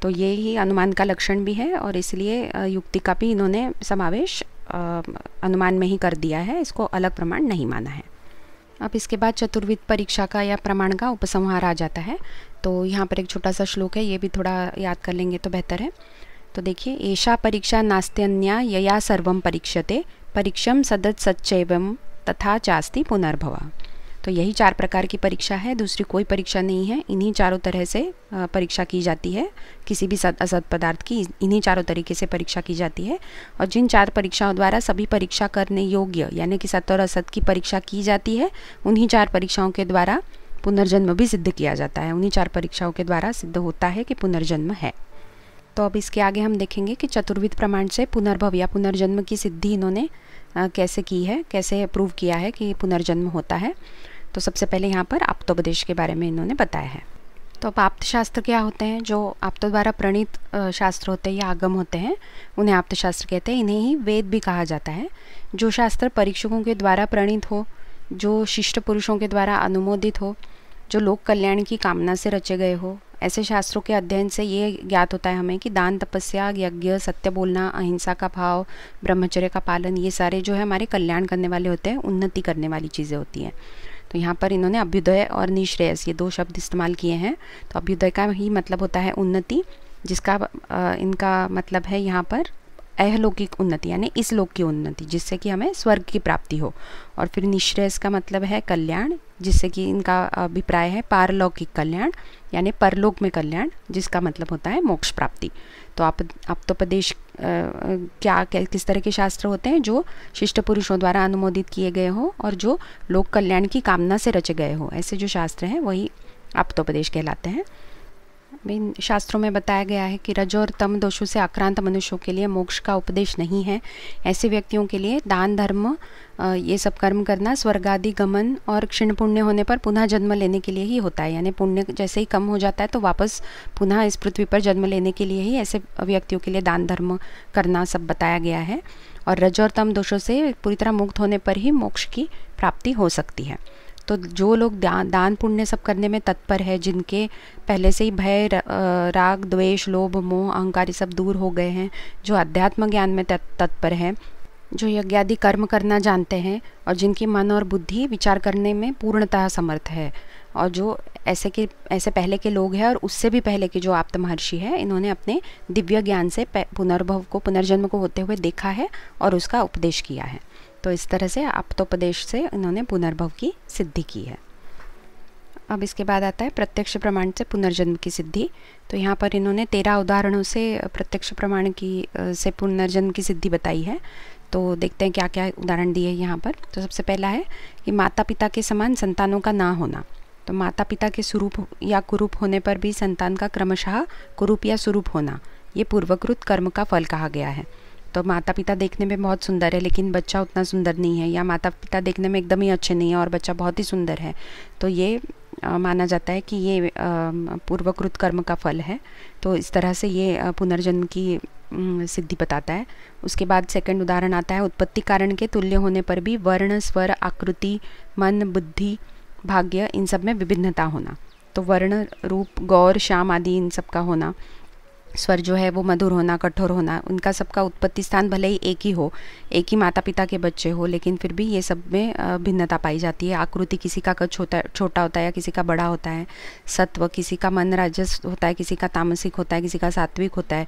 A: तो ये ही अनुमान का लक्षण भी है और इसलिए युक्ति का भी इन्होंने समावेश अनुमान में ही कर दिया है इसको अलग प्रमाण नहीं माना है अब इसके बाद चतुर्विद परीक्षा का या प्रमाण का उपसंहार आ जाता है तो यहाँ पर एक छोटा सा श्लोक है ये भी थोड़ा याद कर लेंगे तो बेहतर है तो देखिए ऐशा परीक्षा नास्त्यन्या यया सर्व परीक्षते परीक्षम सदत सच्चैव तथा चास्ति पुनर्भवा तो यही चार प्रकार की परीक्षा है दूसरी कोई परीक्षा नहीं है इन्हीं चारों तरह से परीक्षा की जाती है किसी भी असद पदार्थ की इन्हीं चारों तरीके से परीक्षा की जाती है और जिन चार परीक्षाओं द्वारा सभी परीक्षा करने योग्य यानी कि सत और असत की परीक्षा की जाती है उन्हीं चार परीक्षाओं के द्वारा पुनर्जन्म भी सिद्ध किया जाता है उन्हीं चार परीक्षाओं के द्वारा सिद्ध होता है कि पुनर्जन्म है तो अब इसके आगे हम देखेंगे कि चतुर्विध प्रमाण से पुनर्भव या पुनर्जन्म की सिद्धि इन्होंने कैसे की है कैसे प्रूव किया है कि पुनर्जन्म होता है तो सबसे पहले यहाँ पर आप्तोपदेश के बारे में इन्होंने बताया है तो अब आप्त शास्त्र क्या होते हैं जो आप्त द्वारा प्रणीत शास्त्र होते हैं या आगम होते हैं उन्हें आप्त शास्त्र कहते हैं इन्हें ही वेद भी कहा जाता है जो शास्त्र परीक्षकों के द्वारा प्रणीत हो जो शिष्ट पुरुषों के द्वारा अनुमोदित हो जो लोक कल्याण की कामना से रचे गए हो ऐसे शास्त्रों के अध्ययन से ये ज्ञात होता है हमें कि दान तपस्या यज्ञ सत्य बोलना अहिंसा का भाव ब्रह्मचर्य का पालन ये सारे जो है हमारे कल्याण करने वाले होते हैं उन्नति करने वाली चीज़ें होती हैं तो यहाँ पर इन्होंने अभ्युदय और निश्रेयस ये दो शब्द इस्तेमाल किए हैं तो अभ्युदय का ही मतलब होता है उन्नति जिसका इनका मतलब है यहाँ पर अहलौकिक उन्नति यानी इस लोक की उन्नति जिससे कि हमें स्वर्ग की प्राप्ति हो और फिर निश्रेयस का मतलब है कल्याण जिससे कि इनका अभिप्राय है पारलौकिक कल्याण यानी परलोक में कल्याण जिसका मतलब होता है मोक्ष प्राप्ति तो आप प्रदेश क्या किस तरह के शास्त्र होते हैं जो शिष्ट पुरुषों द्वारा अनुमोदित किए गए हो और जो लोक कल्याण की कामना से रचे गए हो ऐसे जो शास्त्र हैं वही आप्तोपदेश कहलाते हैं इन शास्त्रों में बताया गया है कि रज और तम दोषों से आक्रांत मनुष्यों के लिए मोक्ष का उपदेश नहीं है ऐसे व्यक्तियों के लिए दान धर्म ये सब कर्म करना स्वर्गादि गमन और क्षीण पुण्य होने पर पुनः जन्म लेने के लिए ही होता है यानी पुण्य जैसे ही कम हो जाता है तो वापस पुनः इस पृथ्वी पर जन्म लेने के लिए ही ऐसे व्यक्तियों के लिए दान धर्म करना सब बताया गया है और रज और तम दोषों से पूरी तरह मुक्त होने पर ही मोक्ष की प्राप्ति हो सकती है तो जो लोग दान दान पुण्य सब करने में तत्पर है जिनके पहले से ही भय राग द्वेष लोभ मोह अहंकार सब दूर हो गए हैं जो अध्यात्म ज्ञान में तत्पर हैं जो यज्ञादि कर्म करना जानते हैं और जिनकी मन और बुद्धि विचार करने में पूर्णतः समर्थ है और जो ऐसे के ऐसे पहले के लोग हैं और उससे भी पहले के जो आप्त महर्षि हैं इन्होंने अपने दिव्य ज्ञान से पुनर्भव को पुनर्जन्म को होते हुए देखा है और उसका उपदेश किया है तो इस तरह से आप्तोपदेश तो से इन्होंने पुनर्भव की सिद्धि की है अब इसके बाद आता है प्रत्यक्ष प्रमाण से पुनर्जन्म की सिद्धि तो यहाँ पर इन्होंने तेरह उदाहरणों से प्रत्यक्ष प्रमाण की से पुनर्जन्म की सिद्धि बताई है तो देखते हैं क्या क्या उदाहरण दिए यहाँ पर तो सबसे पहला है कि माता पिता के समान संतानों का ना होना तो माता पिता के स्वरूप या कुरूप होने पर भी संतान का क्रमशः कुरूप या स्वरूप होना ये पूर्वकृत कर्म का फल कहा गया है तो माता पिता देखने में बहुत सुंदर है लेकिन बच्चा उतना सुंदर नहीं है या माता पिता देखने में एकदम ही अच्छे नहीं है और बच्चा बहुत ही सुंदर है तो ये आ, माना जाता है कि ये पूर्वकृत कर्म का फल है तो इस तरह से ये पुनर्जन्म की सिद्धि बताता है उसके बाद सेकंड उदाहरण आता है उत्पत्ति कारण के तुल्य होने पर भी वर्ण स्वर आकृति मन बुद्धि भाग्य इन सब में विभिन्नता होना तो वर्ण रूप गौर श्याम आदि इन सब का होना स्वर जो है वो मधुर होना कठोर होना उनका सबका उत्पत्ति स्थान भले ही एक ही हो एक ही माता पिता के बच्चे हो लेकिन फिर भी ये सब में भिन्नता पाई जाती है आकृति किसी का छोटा छोटा होता है या किसी का बड़ा होता है सत्व किसी का मन राजस होता है किसी का तामसिक होता है किसी का सात्विक होता है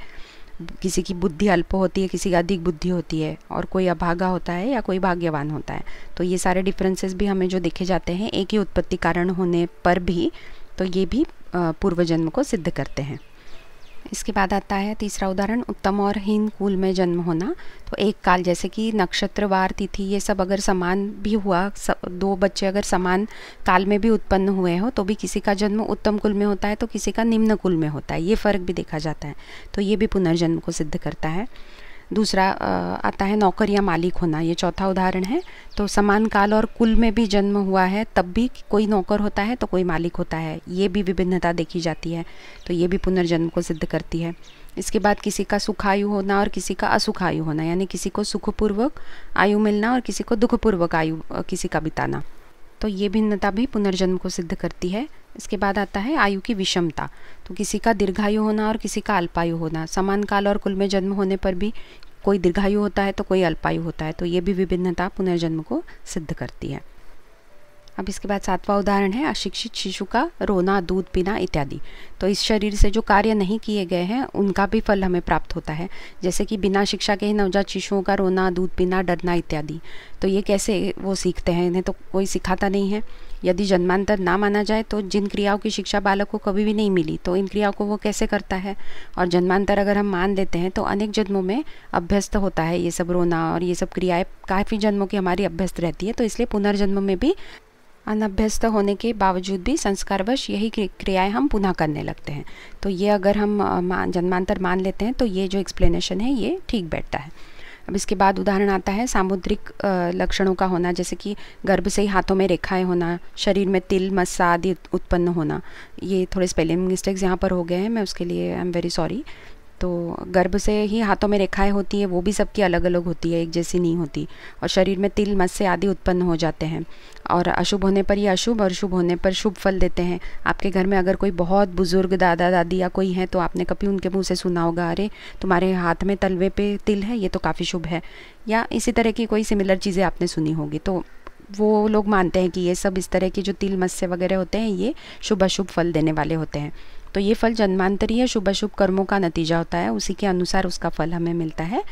A: किसी की बुद्धि अल्प होती है किसी की अधिक बुद्धि होती है और कोई अभागा होता है या कोई भाग्यवान होता है तो ये सारे डिफरेंसेस भी हमें जो देखे जाते हैं एक ही उत्पत्ति कारण होने पर भी तो ये भी पूर्वजन्म को सिद्ध करते हैं इसके बाद आता है तीसरा उदाहरण उत्तम और हीन कुल में जन्म होना तो एक काल जैसे कि नक्षत्रवार तिथि ये सब अगर समान भी हुआ सब दो बच्चे अगर समान काल में भी उत्पन्न हुए हो तो भी किसी का जन्म उत्तम कुल में होता है तो किसी का निम्न कुल में होता है ये फ़र्क भी देखा जाता है तो ये भी पुनर्जन्म को सिद्ध करता है दूसरा आता है नौकर या मालिक होना ये चौथा उदाहरण है तो समान काल और कुल में भी जन्म हुआ है तब भी कोई नौकर होता है तो कोई मालिक होता है ये भी विभिन्नता देखी जाती है तो ये भी पुनर्जन्म को सिद्ध करती है इसके बाद किसी का सुखायु होना और किसी का असुखायु होना यानी किसी को सुखपूर्वक आयु मिलना और किसी को दुखपूर्वक आयु किसी का बिताना तो ये भिन्नता भी पुनर्जन्म को सिद्ध करती है इसके बाद आता है आयु की विषमता किसी का दीर्घायु होना और किसी का अल्पायु होना समान काल और कुल में जन्म होने पर भी कोई दीर्घायु होता है तो कोई अल्पायु होता है तो ये भी विभिन्नता पुनर्जन्म को सिद्ध करती है अब इसके बाद सातवां उदाहरण है अशिक्षित शिशु का रोना दूध पीना इत्यादि तो इस शरीर से जो कार्य नहीं किए गए हैं उनका भी फल हमें प्राप्त होता है जैसे कि बिना शिक्षा के ही नवजात शिशुओं का रोना दूध पीना डरना इत्यादि तो ये कैसे वो सीखते हैं इन्हें तो कोई सिखाता नहीं है यदि जन्मांतर ना माना जाए तो जिन क्रियाओं की शिक्षा बालक को कभी भी नहीं मिली तो इन क्रियाओं को वो कैसे करता है और जन्मांतर अगर हम मान लेते हैं तो अनेक जन्मों में अभ्यस्त होता है ये सब रोना और ये सब क्रियाएँ काफ़ी जन्मों की हमारी अभ्यस्त रहती है तो इसलिए पुनर्जन्म में भी अनभ्यस्त होने के बावजूद भी संस्कारवश यही क्रियाएं हम पुनः करने लगते हैं तो ये अगर हम जन्मांतर मान लेते हैं तो ये जो एक्सप्लेनेशन है ये ठीक बैठता है अब इसके बाद उदाहरण आता है सामुद्रिक लक्षणों का होना जैसे कि गर्भ से ही हाथों में रेखाएं होना शरीर में तिल मस्सा आदि उत्पन्न होना ये थोड़े स्पेलिंग मिस्टेक्स यहाँ पर हो गए हैं मैं उसके लिए आई एम वेरी सॉरी तो गर्भ से ही हाथों में रेखाएं होती हैं वो भी सबकी अलग अलग होती है एक जैसी नहीं होती और शरीर में तिल मत्स्य आदि उत्पन्न हो जाते हैं और अशुभ होने पर ये अशुभ और शुभ होने पर शुभ फल देते हैं आपके घर में अगर कोई बहुत बुज़ुर्ग दादा दादी या कोई हैं तो आपने कभी उनके मुँह से सुना होगा अरे तुम्हारे हाथ में तलवे पे तिल है ये तो काफ़ी शुभ है या इसी तरह की कोई सिमिलर चीज़ें आपने सुनी होगी तो वो लोग मानते हैं कि ये सब इस तरह के जो तिल मत्स्य वगैरह होते हैं ये शुभ अशुभ फल देने वाले होते हैं तो ये फल जन्मांतरीय शुभ शुभ कर्मों का नतीजा होता है उसी के अनुसार उसका फल हमें मिलता है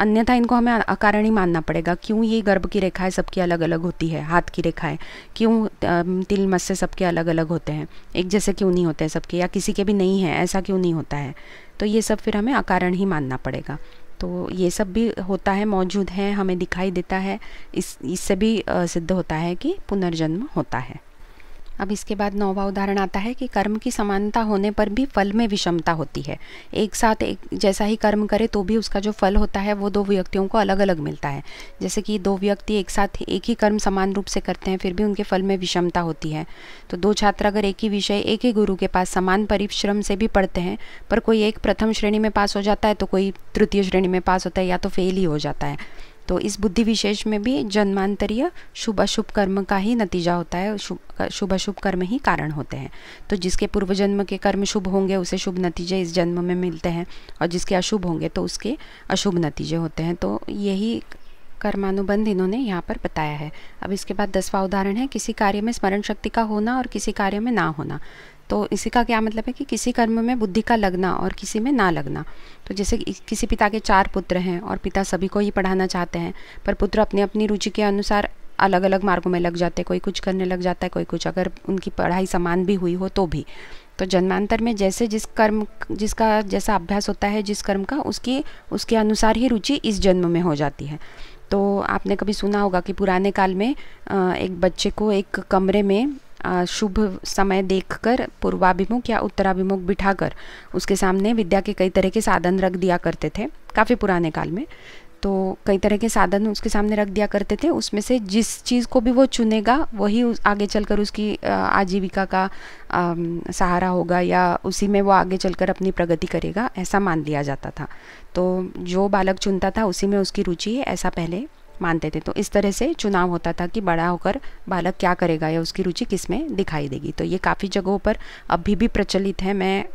A: अन्यथा इनको हमें अकारण ही मानना पड़ेगा क्यों ये गर्भ की रेखाएं सबकी अलग अलग होती है हाथ की रेखाएं क्यों तिल से सबके अलग अलग होते हैं एक जैसे क्यों नहीं होते हैं सबके या किसी के भी नहीं है ऐसा क्यों नहीं होता है तो ये सब फिर हमें अकारण ही मानना पड़ेगा तो ये सब भी होता है मौजूद है हमें दिखाई देता है इस इससे भी सिद्ध होता है कि पुनर्जन्म होता है अब इसके बाद नौवा उदाहरण आता है कि कर्म की समानता होने पर भी फल में विषमता होती है एक साथ एक जैसा ही कर्म करे तो भी उसका जो फल होता है वो दो व्यक्तियों को अलग अलग मिलता है जैसे कि दो व्यक्ति एक साथ एक ही कर्म समान रूप से करते हैं फिर भी उनके फल में विषमता होती है तो दो छात्र अगर एक ही विषय एक ही गुरु के पास समान परिश्रम से भी पढ़ते हैं पर कोई एक प्रथम श्रेणी में पास हो जाता है तो कोई तृतीय श्रेणी में पास होता है या तो फेल ही हो जाता है तो इस बुद्धि विशेष में भी जन्मांतरीय शुभ अशुभ कर्म का ही नतीजा होता है शुभ अशुभ कर्म ही कारण होते हैं तो जिसके पूर्व जन्म के कर्म शुभ होंगे उसे शुभ नतीजे इस जन्म में मिलते हैं और जिसके अशुभ होंगे तो उसके अशुभ नतीजे होते हैं तो यही कर्मानुबंध इन्होंने यहाँ पर बताया है अब इसके बाद दसवा उदाहरण है किसी कार्य में स्मरण शक्ति का होना और किसी कार्य में ना होना तो इसी का क्या मतलब है कि किसी कर्म में बुद्धि का लगना और किसी में ना लगना तो जैसे किसी पिता के चार पुत्र हैं और पिता सभी को ही पढ़ाना चाहते हैं पर पुत्र अपनी अपनी रुचि के अनुसार अलग अलग मार्गों में लग जाते हैं कोई कुछ करने लग जाता है कोई कुछ अगर उनकी पढ़ाई समान भी हुई हो तो भी तो जन्मांतर में जैसे जिस कर्म जिसका जैसा अभ्यास होता है जिस कर्म का उसकी उसके अनुसार ही रुचि इस जन्म में हो जाती है तो आपने कभी सुना होगा कि पुराने काल में एक बच्चे को एक कमरे में शुभ समय देखकर पूर्वाभिमुख या उत्तराभिमुख बिठाकर उसके सामने विद्या के कई तरह के साधन रख दिया करते थे काफ़ी पुराने काल में तो कई तरह के साधन उसके सामने रख दिया करते थे उसमें से जिस चीज़ को भी वो चुनेगा वही आगे चलकर उसकी आजीविका का आ, सहारा होगा या उसी में वो आगे चलकर अपनी प्रगति करेगा ऐसा मान लिया जाता था तो जो बालक चुनता था उसी में उसकी रुचि है ऐसा पहले मानते थे तो इस तरह से चुनाव होता था कि बड़ा होकर बालक क्या करेगा या उसकी रुचि किस में दिखाई देगी तो ये काफ़ी जगहों पर अभी भी प्रचलित है मैं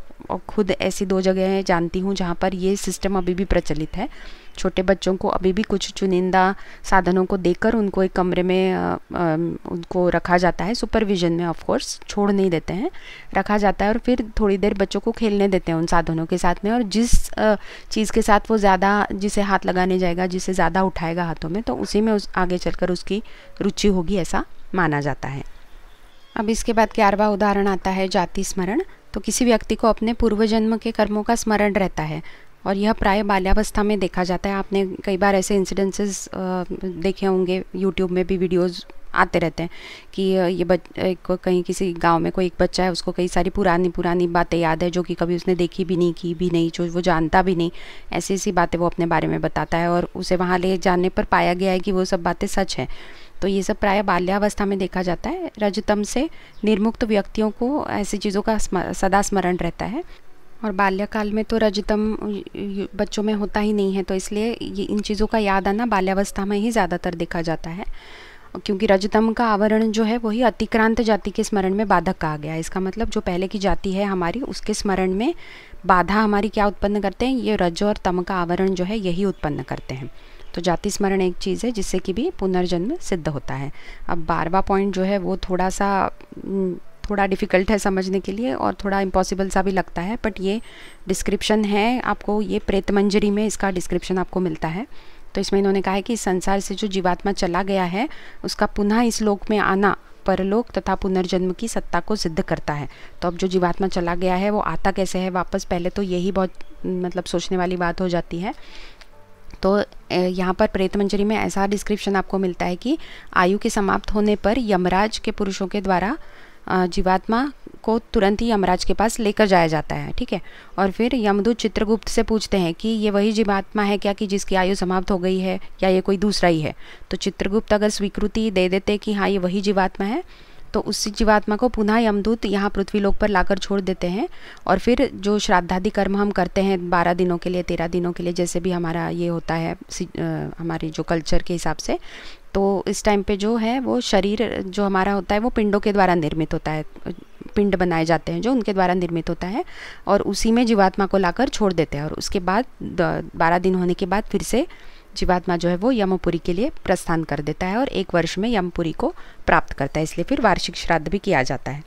A: खुद ऐसी दो जगह जानती हूँ जहाँ पर ये सिस्टम अभी भी प्रचलित है छोटे बच्चों को अभी भी कुछ चुनिंदा साधनों को देकर उनको एक कमरे में आ, आ, उनको रखा जाता है सुपरविजन में ऑफकोर्स छोड़ नहीं देते हैं रखा जाता है और फिर थोड़ी देर बच्चों को खेलने देते हैं उन साधनों के साथ में और जिस चीज़ के साथ वो ज़्यादा जिसे हाथ लगाने जाएगा जिसे ज़्यादा उठाएगा हाथों में तो उसी में उस आगे चलकर उसकी रुचि होगी ऐसा माना जाता है अब इसके बाद ग्यारहवा उदाहरण आता है जाति स्मरण तो किसी व्यक्ति को अपने पूर्व जन्म के कर्मों का स्मरण रहता है और यह प्राय बाल्यावस्था में देखा जाता है आपने कई बार ऐसे इंसिडेंसेस देखे होंगे यूट्यूब में भी वीडियोस आते रहते हैं कि ये बच एक कहीं किसी गांव में कोई एक बच्चा है उसको कई सारी पुरानी पुरानी बातें याद है जो कि कभी उसने देखी भी नहीं की भी नहीं जो वो जानता भी नहीं ऐसी ऐसी बातें वो अपने बारे में बताता है और उसे वहाँ ले जाने पर पाया गया है कि वो सब बातें सच हैं तो ये सब प्राय बाल्यावस्था में देखा जाता है रजतम से निर्मुक्त व्यक्तियों को ऐसी चीज़ों का सदा स्मरण रहता है और बाल्यकाल में तो रजतम बच्चों में होता ही नहीं है तो इसलिए ये इन चीज़ों का याद आना बाल्यावस्था में ही ज़्यादातर देखा जाता है क्योंकि रजतम का आवरण जो है वही अतिक्रांत जाति के स्मरण में बाधक कहा गया है इसका मतलब जो पहले की जाति है हमारी उसके स्मरण में बाधा हमारी क्या उत्पन्न करते हैं ये रज और तम का आवरण जो है यही उत्पन्न करते हैं तो जाति स्मरण एक चीज़ है जिससे कि भी पुनर्जन्म सिद्ध होता है अब बारवा पॉइंट जो है वो थोड़ा सा थोड़ा डिफ़िकल्ट है समझने के लिए और थोड़ा इम्पॉसिबल सा भी लगता है बट ये डिस्क्रिप्शन है आपको ये प्रेतमंजरी में इसका डिस्क्रिप्शन आपको मिलता है तो इसमें इन्होंने कहा है कि संसार से जो जीवात्मा चला गया है उसका पुनः इस लोक में आना परलोक तथा पुनर्जन्म की सत्ता को सिद्ध करता है तो अब जो जीवात्मा चला गया है वो आता कैसे है वापस पहले तो यही बहुत मतलब सोचने वाली बात हो जाती है तो यहाँ पर प्रेत मंजरी में ऐसा डिस्क्रिप्शन आपको मिलता है कि आयु के समाप्त होने पर यमराज के पुरुषों के द्वारा जीवात्मा को तुरंत ही यमराज के पास लेकर जाया जाता है ठीक है और फिर यमदूत चित्रगुप्त से पूछते हैं कि ये वही जीवात्मा है क्या कि जिसकी आयु समाप्त हो गई है या ये कोई दूसरा ही है तो चित्रगुप्त अगर स्वीकृति दे देते कि हाँ ये वही जीवात्मा है तो उस जीवात्मा को पुनः यमदूत यहाँ पृथ्वीलोक पर लाकर छोड़ देते हैं और फिर जो श्राद्धादि कर्म हम करते हैं बारह दिनों के लिए तेरह दिनों के लिए जैसे भी हमारा ये होता है हमारी जो कल्चर के हिसाब से तो इस टाइम पे जो है वो शरीर जो हमारा होता है वो पिंडों के द्वारा निर्मित होता है पिंड बनाए जाते हैं जो उनके द्वारा निर्मित होता है और उसी में जीवात्मा को लाकर छोड़ देते हैं और उसके बाद बारह दिन होने के बाद फिर से जीवात्मा जो है वो यमपुरी के लिए प्रस्थान कर देता है और एक वर्ष में यमपुरी को प्राप्त करता है इसलिए फिर वार्षिक श्राद्ध भी किया जाता है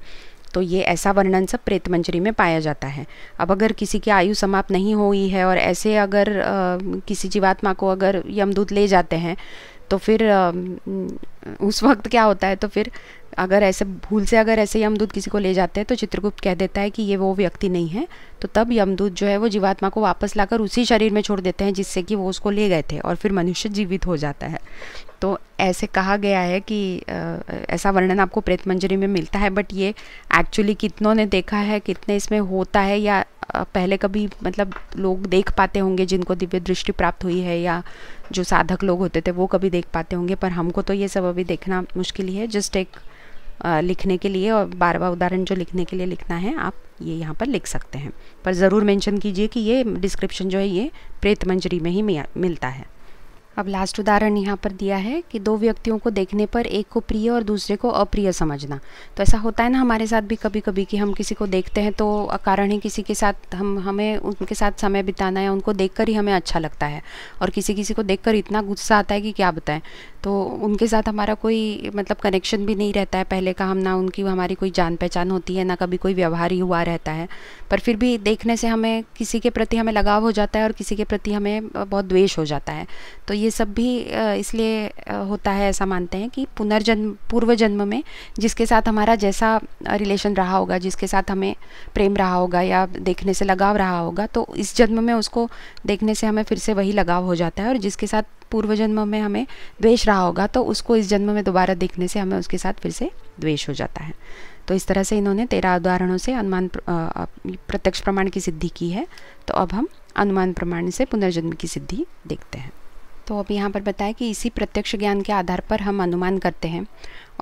A: तो ये ऐसा वर्णन सब प्रेत मंजरी में पाया जाता है अब अगर किसी की आयु समाप्त नहीं हुई है और ऐसे अगर आ, किसी जीवात्मा को अगर यमदूत ले जाते हैं तो फिर उस वक्त क्या होता है तो फिर अगर ऐसे भूल से अगर ऐसे यमदूत किसी को ले जाते हैं तो चित्रगुप्त कह देता है कि ये वो व्यक्ति नहीं है तो तब यमदूत जो है वो जीवात्मा को वापस लाकर उसी शरीर में छोड़ देते हैं जिससे कि वो उसको ले गए थे और फिर मनुष्य जीवित हो जाता है तो ऐसे कहा गया है कि ऐसा वर्णन आपको प्रेत मंजरी में मिलता है बट ये एक्चुअली कितनों ने देखा है कितने इसमें होता है या पहले कभी मतलब लोग देख पाते होंगे जिनको दिव्य दृष्टि प्राप्त हुई है या जो साधक लोग होते थे वो कभी देख पाते होंगे पर हमको तो ये सब अभी देखना मुश्किल ही है जस्ट एक लिखने के लिए और बार बार उदाहरण जो लिखने के लिए लिखना है आप ये यहाँ पर लिख सकते हैं पर ज़रूर मेंशन कीजिए कि ये डिस्क्रिप्शन जो है ये प्रेत मंजरी में ही मिलता है अब लास्ट उदाहरण यहाँ पर दिया है कि दो व्यक्तियों को देखने पर एक को प्रिय और दूसरे को अप्रिय समझना तो ऐसा होता है ना हमारे साथ भी कभी कभी कि हम किसी को देखते हैं तो कारण ही किसी के साथ हम हमें उनके साथ समय बिताना है उनको देखकर ही हमें अच्छा लगता है और किसी किसी को देखकर इतना गुस्सा आता है कि क्या बताएं तो उनके साथ हमारा कोई मतलब कनेक्शन भी नहीं रहता है पहले का हम ना उनकी हमारी कोई जान पहचान होती है ना कभी कोई व्यवहार ही हुआ रहता है पर फिर भी देखने से हमें किसी के प्रति हमें लगाव हो जाता है और किसी के प्रति हमें बहुत द्वेष हो जाता है तो ये सब भी इसलिए होता है ऐसा मानते हैं कि पुनर्जन्म पूर्व जन्म में जिसके साथ हमारा जैसा रिलेशन रहा होगा जिसके साथ हमें प्रेम रहा होगा या देखने से लगाव रहा होगा तो इस जन्म में उसको देखने से हमें फिर से वही लगाव हो जाता है और जिसके साथ पूर्व जन्म में हमें द्वेष रहा रहा होगा तो उसको इस जन्म में दोबारा देखने से हमें उसके साथ फिर से द्वेष हो जाता है तो इस तरह से इन्होंने तेरह उदाहरणों से अनुमान प्रत्यक्ष प्रमाण की सिद्धि की है तो अब हम अनुमान प्रमाण से पुनर्जन्म की सिद्धि देखते हैं तो अब यहाँ पर बताया कि इसी प्रत्यक्ष ज्ञान के आधार पर हम अनुमान करते हैं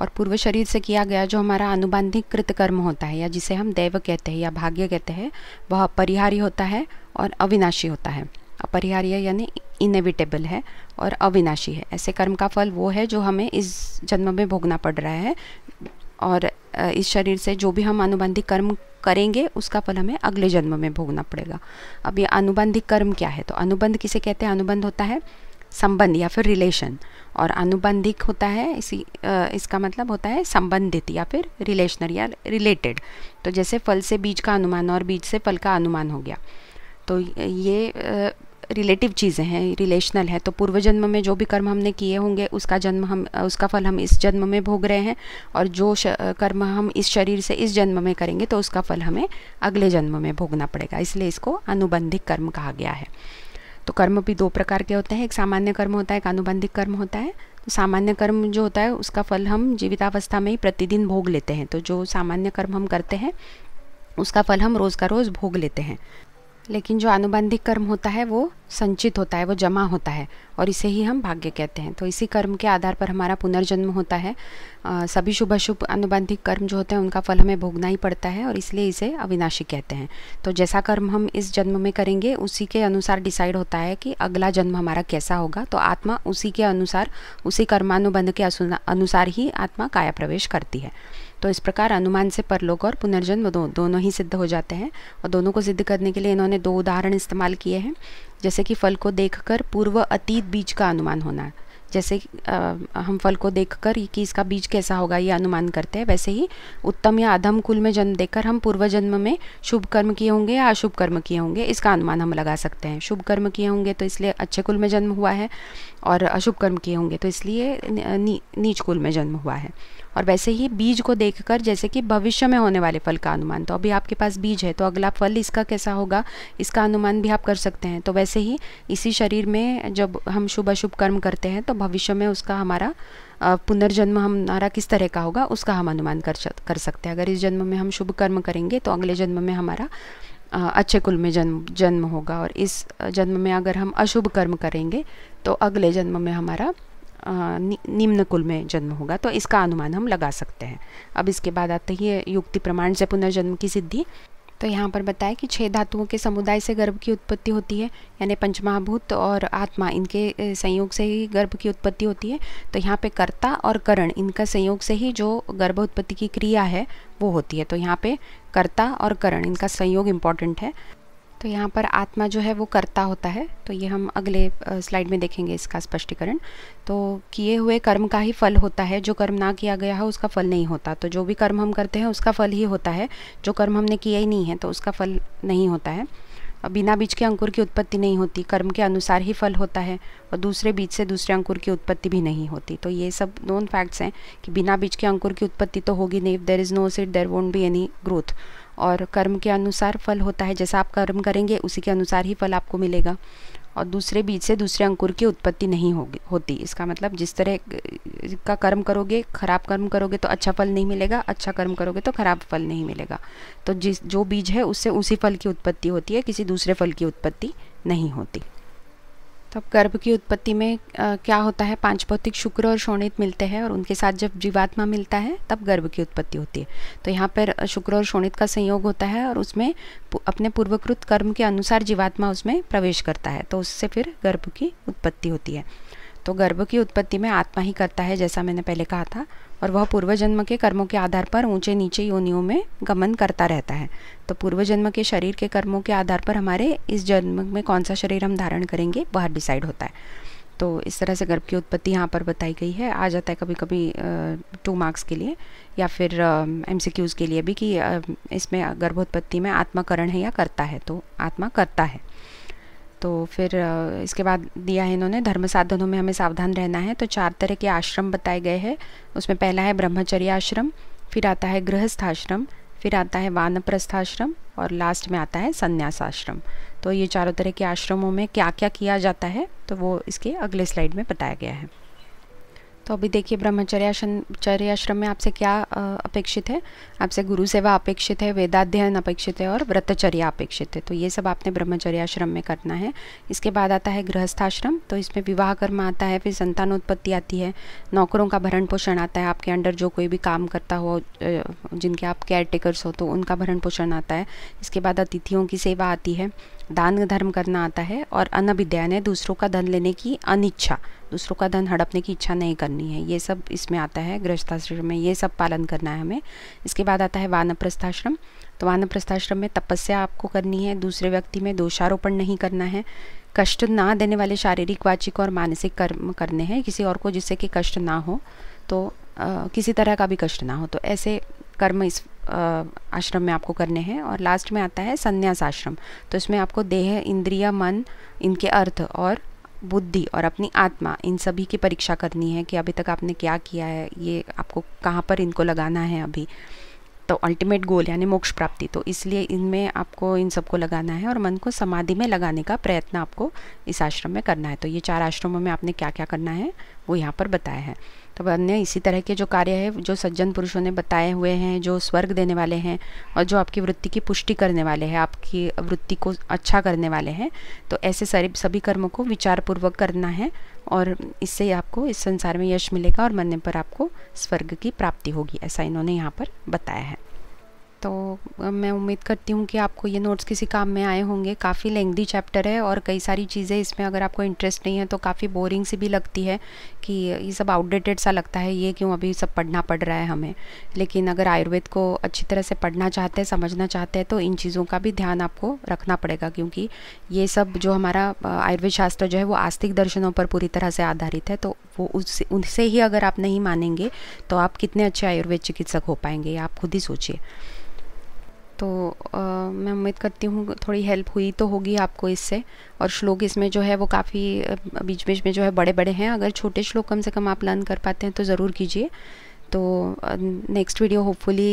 A: और पूर्व शरीर से किया गया जो हमारा अनुबंधिक कृत कर्म होता है या जिसे हम देव कहते हैं या भाग्य कहते हैं वह अपरिहार्य होता है और अविनाशी होता है अपरिहार्य यानी इनेविटेबल है और अविनाशी है ऐसे कर्म का फल वो है जो हमें इस जन्म में भोगना पड़ रहा है और इस शरीर से जो भी हम अनुबंधिक कर्म करेंगे उसका फल हमें अगले जन्म में भोगना पड़ेगा अब ये अनुबंधिक कर्म क्या है तो अनुबंध किसे कहते हैं अनुबंध होता है संबंध या फिर रिलेशन और अनुबंधिक होता है इसी इसका मतलब होता है संबंधित या फिर रिलेशनर या रिलेटेड तो जैसे फल से बीज का अनुमान और बीज से फल का अनुमान हो गया तो ये रिलेटिव चीज़ें हैं रिलेशनल है तो पूर्व जन्म में जो भी कर्म हमने किए होंगे उसका जन्म हम उसका फल हम इस जन्म में भोग रहे हैं और जो कर्म हम इस शरीर से इस जन्म में करेंगे तो उसका फल हमें अगले जन्म में भोगना पड़ेगा इसलिए इसको अनुबंधिक कर्म कहा गया है तो कर्म भी दो प्रकार के होते हैं एक सामान्य कर्म होता है एक अनुबंधिक कर्म होता है तो सामान्य कर्म जो होता है उसका फल हम जीवितावस्था में ही प्रतिदिन भोग लेते हैं तो जो सामान्य कर्म हम करते हैं उसका फल हम रोज़ का रोज़ भोग लेते हैं लेकिन जो आनुबंधिक कर्म होता है वो संचित होता है वो जमा होता है और इसे ही हम भाग्य कहते हैं तो इसी कर्म के आधार पर हमारा पुनर्जन्म होता है आ, सभी शुभ अशुभ अनुबंधिक कर्म जो होते हैं उनका फल हमें भोगना ही पड़ता है और इसलिए इसे अविनाशी कहते हैं तो जैसा कर्म हम इस जन्म में करेंगे उसी के अनुसार डिसाइड होता है कि अगला जन्म हमारा कैसा होगा तो आत्मा उसी के अनुसार उसी कर्मानुबंध के अनुसार ही आत्मा काया प्रवेश करती है तो इस प्रकार अनुमान से परलोक और पुनर्जन्म दो, दोनों ही सिद्ध हो जाते हैं और दोनों को सिद्ध करने के लिए इन्होंने दो उदाहरण इस्तेमाल किए हैं जैसे कि फल को देखकर पूर्व अतीत बीज का अनुमान होना जैसे आ, हम फल को देखकर कि इसका बीज कैसा होगा ये अनुमान करते हैं वैसे ही उत्तम या अधम कुल में जन्म देखकर हम पूर्व जन्म में शुभ कर्म किए होंगे या अशुभ कर्म किए होंगे इसका अनुमान हम लगा सकते हैं शुभ कर्म किए होंगे तो इसलिए अच्छे कुल में जन्म हुआ है और अशुभ कर्म किए होंगे तो इसलिए नी नीच कुल में जन्म हुआ है और वैसे ही बीज को देखकर जैसे कि भविष्य में होने वाले फल का अनुमान तो अभी आपके पास बीज है तो अगला फल इसका कैसा होगा इसका अनुमान भी आप कर सकते हैं तो वैसे ही इसी शरीर में जब हम शुभ अशुभ कर्म करते हैं तो भविष्य में उसका हमारा पुनर्जन्म हमारा किस तरह का होगा उसका हम अनुमान कर कर सकते हैं अगर इस जन्म में हम शुभ कर्म करेंगे तो अगले जन्म में हमारा अच्छे कुल में जन्म जन्म होगा और इस जन्म में अगर हम अशुभ कर्म करेंगे तो अगले जन्म में हमारा निम्न कुल में जन्म होगा तो इसका अनुमान हम लगा सकते हैं अब इसके बाद आते ही युक्ति प्रमाण से पुनर्जन्म की सिद्धि तो यहाँ पर बताया कि छह धातुओं के समुदाय से गर्भ की उत्पत्ति होती है यानी पंचमहाभूत और आत्मा इनके संयोग से ही गर्भ की उत्पत्ति होती है तो यहाँ पे कर्ता और करण इनका संयोग से ही जो गर्भ उत्पत्ति की क्रिया है वो होती है तो यहाँ पे कर्ता और करण इनका संयोग इम्पॉर्टेंट है तो यहाँ पर आत्मा जो है वो करता होता है तो ये हम अगले स्लाइड में देखेंगे इसका स्पष्टीकरण तो किए हुए कर्म का ही फल होता है जो कर्म ना किया गया है उसका फल नहीं होता तो जो भी कर्म हम करते हैं उसका फल ही होता है जो कर्म हमने किया ही नहीं है तो उसका फल नहीं होता है बिना बीज के अंकुर की उत्पत्ति नहीं होती कर्म के अनुसार ही फल होता है और दूसरे बीज से दूसरे अंकुर की उत्पत्ति भी नहीं होती तो ये सब नोन फैक्ट्स हैं कि बिना बीज के अंकुर की उत्पत्ति तो होगी नहीं there is no sit there won't be any growth और कर्म के अनुसार फल होता है जैसा आप कर्म करेंगे उसी के अनुसार ही फल आपको मिलेगा और दूसरे बीज से दूसरे अंकुर की उत्पत्ति नहीं होगी होती इसका मतलब जिस तरह का कर्म करोगे खराब कर्म करोगे तो अच्छा फल नहीं मिलेगा अच्छा कर्म करोगे तो खराब फल नहीं मिलेगा तो जिस जो बीज है उससे उसी फल की उत्पत्ति होती है किसी दूसरे फल की उत्पत्ति नहीं होती तो अब गर्भ की उत्पत्ति में आ, क्या होता है पांच भौतिक शुक्र और शोणित मिलते हैं और उनके साथ जब जीवात्मा मिलता है तब गर्भ की उत्पत्ति होती है तो यहाँ पर शुक्र और शोणित का संयोग होता है और उसमें अपने पूर्वकृत कर्म के अनुसार जीवात्मा उसमें प्रवेश करता है तो उससे फिर गर्भ की उत्पत्ति होती है तो गर्भ की उत्पत्ति में आत्मा ही करता है जैसा मैंने पहले कहा था और वह पूर्वजन्म के कर्मों के आधार पर ऊंचे नीचे योनियों में गमन करता रहता है तो पूर्वजन्म के शरीर के कर्मों के आधार पर हमारे इस जन्म में कौन सा शरीर हम धारण करेंगे वह डिसाइड होता है तो इस तरह से गर्भ की उत्पत्ति यहाँ पर बताई गई है आ जाता है कभी कभी टू मार्क्स के लिए या फिर एम के लिए भी कि इसमें गर्भोत्पत्ति में आत्माकरण है या करता है तो आत्मा करता है तो फिर इसके बाद दिया है इन्होंने धर्म साधनों में हमें सावधान रहना है तो चार तरह के आश्रम बताए गए हैं उसमें पहला है ब्रह्मचर्य आश्रम फिर आता है गृहस्थाश्रम फिर आता है आश्रम और लास्ट में आता है संन्यास आश्रम तो ये चारों तरह के आश्रमों में क्या क्या किया जाता है तो वो इसके अगले स्लाइड में बताया गया है तो अभी देखिए ब्रह्मचर्याश्रम में आपसे क्या अपेक्षित है आपसे गुरु सेवा अपेक्षित है वेदाध्ययन अपेक्षित है और व्रतचर्या अपेक्षित है तो ये सब आपने ब्रह्मचर्याश्रम में करना है इसके बाद आता है गृहस्थाश्रम तो इसमें विवाह कर्म आता है फिर संतानोत्पत्ति आती है नौकरों का भरण पोषण आता है आपके अंडर जो कोई भी काम करता हो जिनके आप केयर टेकर्स हो तो उनका भरण पोषण आता है इसके बाद अतिथियों की सेवा आती है दान धर्म करना आता है और अनभिद्यान है दूसरों का धन लेने की अनिच्छा दूसरों का धन हड़पने की इच्छा नहीं करनी है ये सब इसमें आता है गृहस्थाश्रम में ये सब पालन करना है हमें इसके बाद आता है वानप्रस्थाश्रम तो वानप्रस्थाश्रम में तपस्या आपको करनी है दूसरे व्यक्ति में दोषारोपण नहीं करना है कष्ट ना देने वाले शारीरिक वाचिक और मानसिक कर्म करने हैं किसी और को जिससे कि कष्ट ना हो तो आ, किसी तरह का भी कष्ट ना हो तो ऐसे कर्म इस आश्रम में आपको करने हैं और लास्ट में आता है संन्यास आश्रम तो इसमें आपको देह इंद्रिय मन इनके अर्थ और बुद्धि और अपनी आत्मा इन सभी की परीक्षा करनी है कि अभी तक आपने क्या किया है ये आपको कहाँ पर इनको लगाना है अभी तो अल्टीमेट गोल यानी मोक्ष प्राप्ति तो इसलिए इनमें आपको इन सबको लगाना है और मन को समाधि में लगाने का प्रयत्न आपको इस आश्रम में करना है तो ये चार आश्रमों में आपने क्या क्या करना है वो यहाँ पर बताया है तो अन्य इसी तरह के जो कार्य है जो सज्जन पुरुषों ने बताए हुए हैं जो स्वर्ग देने वाले हैं और जो आपकी वृत्ति की पुष्टि करने वाले हैं आपकी वृत्ति को अच्छा करने वाले हैं तो ऐसे सारे सभी कर्मों को विचारपूर्वक करना है और इससे आपको इस संसार में यश मिलेगा और मरने पर आपको स्वर्ग की प्राप्ति होगी ऐसा इन्होंने यहाँ पर बताया है तो मैं उम्मीद करती हूँ कि आपको ये नोट्स किसी काम में आए होंगे काफ़ी लेंदी चैप्टर है और कई सारी चीज़ें इसमें अगर आपको इंटरेस्ट नहीं है तो काफ़ी बोरिंग सी भी लगती है कि ये सब आउटडेटेड सा लगता है ये क्यों अभी सब पढ़ना पड़ रहा है हमें लेकिन अगर आयुर्वेद को अच्छी तरह से पढ़ना चाहते हैं समझना चाहते हैं तो इन चीज़ों का भी ध्यान आपको रखना पड़ेगा क्योंकि ये सब जो हमारा आयुर्वेद शास्त्र जो है वो आस्तिक दर्शनों पर पूरी तरह से आधारित है तो वो उससे उनसे ही अगर आप नहीं मानेंगे तो आप कितने अच्छे आयुर्वेद चिकित्सक हो पाएंगे आप खुद ही सोचिए तो आ, मैं उम्मीद करती हूँ थोड़ी हेल्प हुई तो होगी आपको इससे और श्लोक इसमें जो है वो काफ़ी बीच बीच में जो है बड़े बड़े हैं अगर छोटे श्लोक कम से कम आप लर्न कर पाते हैं तो ज़रूर कीजिए तो नेक्स्ट वीडियो होपफुली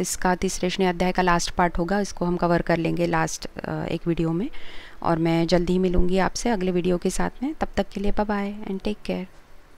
A: इसका तीसरे श्रेणी अध्याय का लास्ट पार्ट होगा इसको हम कवर कर लेंगे लास्ट एक वीडियो में और मैं जल्दी ही मिलूँगी आपसे अगले वीडियो के साथ में तब तक के लिए बाय एंड टेक केयर